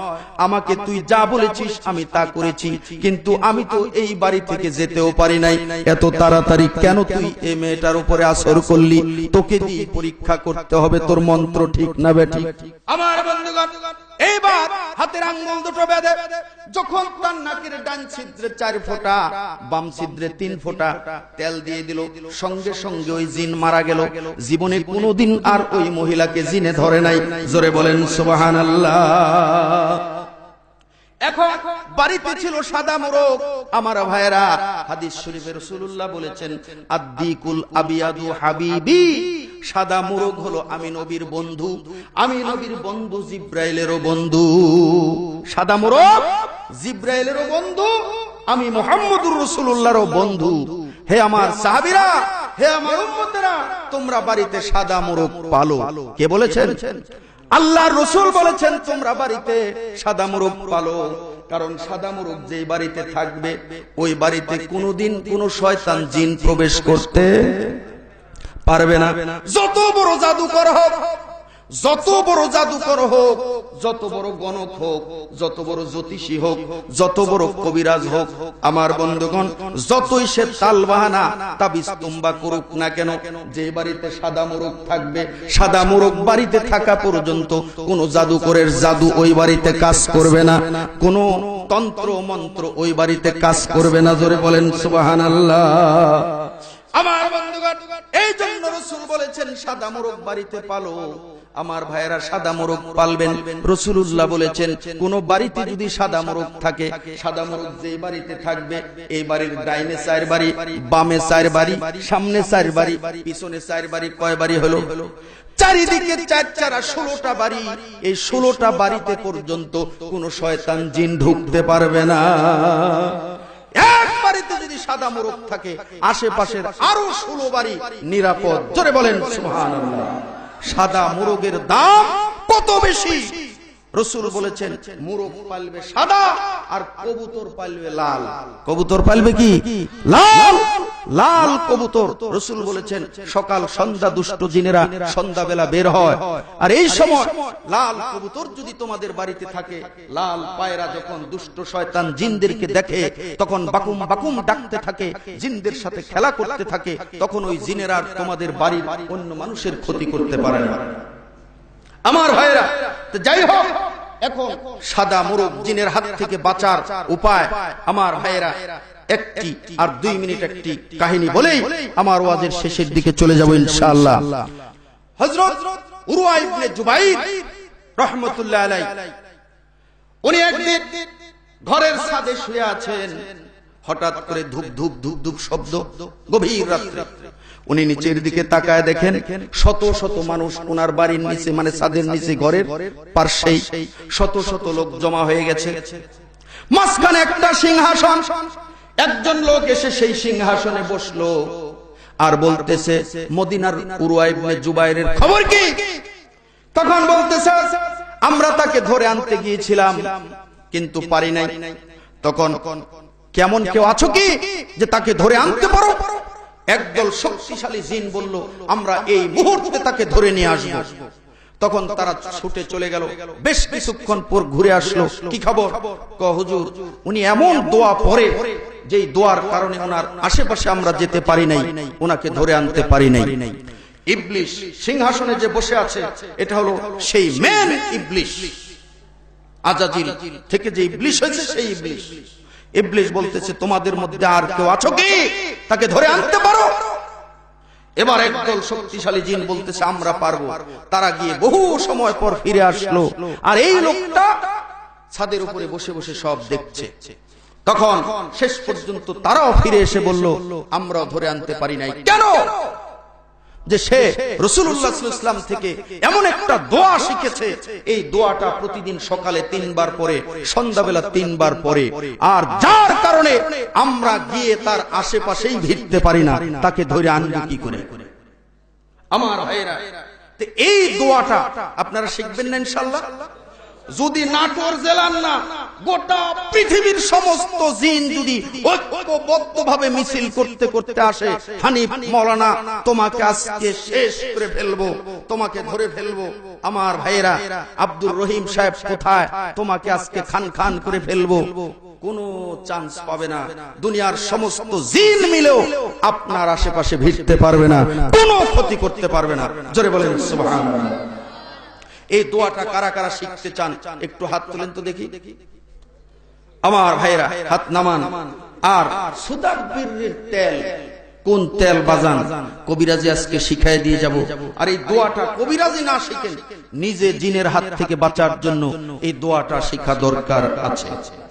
আমাকে তুই যা বলেছিস আমি তা করেছি কিন্তু আমি তো এই বাড়ি থেকে যেতেও পারি নাই এত তাড়াতাড়ি কেন তুই এই মেয়েটার উপরে আসর করলি তোকে দিয়ে পরীক্ষা করতে হবে তোর মন্ত্র ঠিক না বেঠিক আমার বন্ধুগণ এইবার হাতের আঙ্গুল দুটো বেঁধে যখন তার নাকের ডান ছিদ্রে চার ফোঁটা বাম ছিদ্রে তিন ফোঁটা তেল দিয়ে দিল সঙ্গে সঙ্গে ওই জিন মারা গেল জীবনে কোনোদিন আর ওই মহিলাকে জিনে ধরে নাই জোরে বলেন সুবহানাল্লাহ এখন বাড়িতে ছিল সাদা মোরগ আমার ভাইরা হাদিস শরীফের রসুল্লাহ বলেছেন আদিকুল আবিয়াদু হাবিবি সাদা মোরগ হলো আমি নবীর বন্ধু আমি নবীর বন্ধু জিব্রাইলেরও বন্ধু সাদা মোরগ জিব্রাইলেরও বন্ধু আমি মোহাম্মদুর রসুল্লাহরও বন্ধু হে আমার সাহাবিরা হে আমার উম্মতেরা তোমরা বাড়িতে সাদা মোরগ পালো কে বলেছেন আল্লাহ রসুল বলেছেন তোমরা বাড়িতে সাদা মুরগ পালো কারণ সাদা মুরগ যে বাড়িতে থাকবে ওই বাড়িতে কোনোদিন কোনো শয়তান জিন প্রবেশ করতে পারবে না যত বড় জাদুকর হোক যত বড় জাদুকর হোক যত বড় গণক হোক যত বড় জ্যোতিষী হোক যত বড় কবিরাজ হোক আমার বন্ধুগণ যতই সে তাল বাহানা তাবিজ তুম্বা করুক না কেন যে বাড়িতে সাদা মোরগ থাকবে সাদা মোরগ বাড়িতে থাকা পর্যন্ত কোনো জাদুকরের জাদু ওই বাড়িতে কাজ করবে না কোনো তন্ত্র মন্ত্র ওই বাড়িতে কাজ করবে না জোরে বলেন সুবাহান আমার বন্ধুগণ এই জন্য রসুল বলেছেন সাদা মোরগ বাড়িতে পালো আমার ভাইয়েরা সাদা মোরগ পালবেন রসুলুল্লাহ বলেছেন কোন বাড়িতে যদি সাদা মোরগ থাকে সাদা মোরগ যে বাড়িতে থাকবে এই বাড়ির ডাইনে চার বাড়ি বামে চার বাড়ি সামনে চার বাড়ি পিছনে চার বাড়ি কয় বাড়ি হলো চারিদিকে চার চারা ষোলোটা বাড়ি এই ষোলোটা বাড়িতে পর্যন্ত কোন শয়তান জিন ঢুকতে পারবে না এক বাড়িতে যদি সাদা মোরগ থাকে আশেপাশের আরো ষোলো বাড়ি নিরাপদ জোরে বলেন সুহান আল্লাহ সাদা মোরগের দাম কত বেশি রসুল বলেছেন মোরগ পালবে সাদা আর কবুতর পালবে লাল কবুতর পালবে কি লাল লাল কবুতর রসুল বলেছেন সকাল সন্ধ্যা দুষ্ট জিনেরা সন্ধ্যা বেলা বের হয় আর এই সময় লাল কবুতর যদি তোমাদের বাড়িতে থাকে লাল পায়রা যখন দুষ্ট শয়তান জিনদেরকে দেখে তখন বাকুম বাকুম ডাকতে থাকে জিনদের সাথে খেলা করতে থাকে তখন ওই জিনেরা তোমাদের বাড়ির অন্য মানুষের ক্ষতি করতে পারে না আমার ভাইরা যাই হোক এখন সাদা মোরগ জিনের হাত থেকে বাঁচার উপায় আমার ভাইয়েরা একটি আর দুই মিনিট একটি কাহিনী বলেই আমার ওয়াজের শেষের দিকে চলে যাবো ইনশাআল্লাহ হজরত হঠাৎ করে ধূপ ধূপ ধূপ ধূপ শব্দ গভীর রাত্রে উনি নিচের দিকে তাকায় দেখেন শত শত মানুষ ওনার বাড়ির নিচে মানে ছাদের নিচে ঘরের পার্শ্বে শত শত লোক জমা হয়ে গেছে মাঝখানে একটা সিংহাসন একজন লোক এসে সেই সিংহাসনে বসলো আর বলতেছে মদিনার উরুয়াইবনে জুবাইরের খবর কি তখন বলতেছে আমরা তাকে ধরে আনতে গিয়েছিলাম কিন্তু পারি নাই তখন কেমন কেউ আছো কি যে তাকে ধরে আনতে পারো একদল শক্তিশালী জিন বলল আমরা এই মুহূর্তে তাকে ধরে নিয়ে আসবো তখন তারা ছুটে চলে গেল বেশ কিছুক্ষণ পর ঘুরে আসলো কি খবর ক হুজুর উনি এমন দোয়া পরে যেই দোয়ার কারণে ওনার আশেপাশে আমরা যেতে পারি নাই ওনাকে ধরে আনতে পারি নাই ইবলিশ সিংহাসনে যে বসে আছে এটা হলো সেই মেন ইবলিশ আজাজিল থেকে যে ইবলিশ হয়েছে সেই ইবলিশ ইবলিশ বলতেছে তোমাদের মধ্যে আর কেউ আছো কি তাকে ধরে আনতে পারো এবার একদল শক্তিশালী জিন বলতেছে আমরা পারবো তারা গিয়ে বহু সময় পর ফিরে আসলো আর এই লোকটা ছাদের উপরে বসে বসে সব দেখছে তখন শেষ পর্যন্ত তারাও ফিরে এসে বলল আমরা ধরে আনতে পারি নাই কেন যে সে রসুল্লাহ ইসলাম থেকে এমন একটা দোয়া শিখেছে এই দোয়াটা প্রতিদিন সকালে তিনবার পরে সন্ধ্যাবেলা তিনবার পরে আর যার কারণে আমরা গিয়ে তার আশেপাশেই ভিড়তে পারি না তাকে ধরে আনবে কি করে আমার ভাইরা এই দোয়াটা আপনারা শিখবেন না ইনশাল্লাহ যদি নাটোর জেলার না গোটা পৃথিবীর সমস্ত জিন যদি ঐক্যবদ্ধ ভাবে মিছিল করতে করতে আসে হানিফ মৌলানা তোমাকে আজকে শেষ করে ফেলবো তোমাকে ধরে ফেলবো আমার ভাইয়েরা আব্দুর রহিম সাহেব কোথায় তোমাকে আজকে খান খান করে ফেলবো কোন চান্স পাবে না দুনিয়ার সমস্ত জিন মিলেও আপনার আশেপাশে ভিড়তে পারবে না কোনো ক্ষতি করতে পারবে না জোরে বলেন সুবহানাল্লাহ এই দোয়াটা কারা কারা শিখতে চান একটু হাত তুলেন তো দেখি আমার ভাইরা হাত নামান আর সুদাকবীরের তেল কোন তেল বাজান কবিরাজি আজকে শিখাই দিয়ে যাব আর এই দোয়াটা কবিরাজি না শিখেন নিজে জিনের হাত থেকে বাঁচার জন্য এই দোয়াটা শিখা দরকার আছে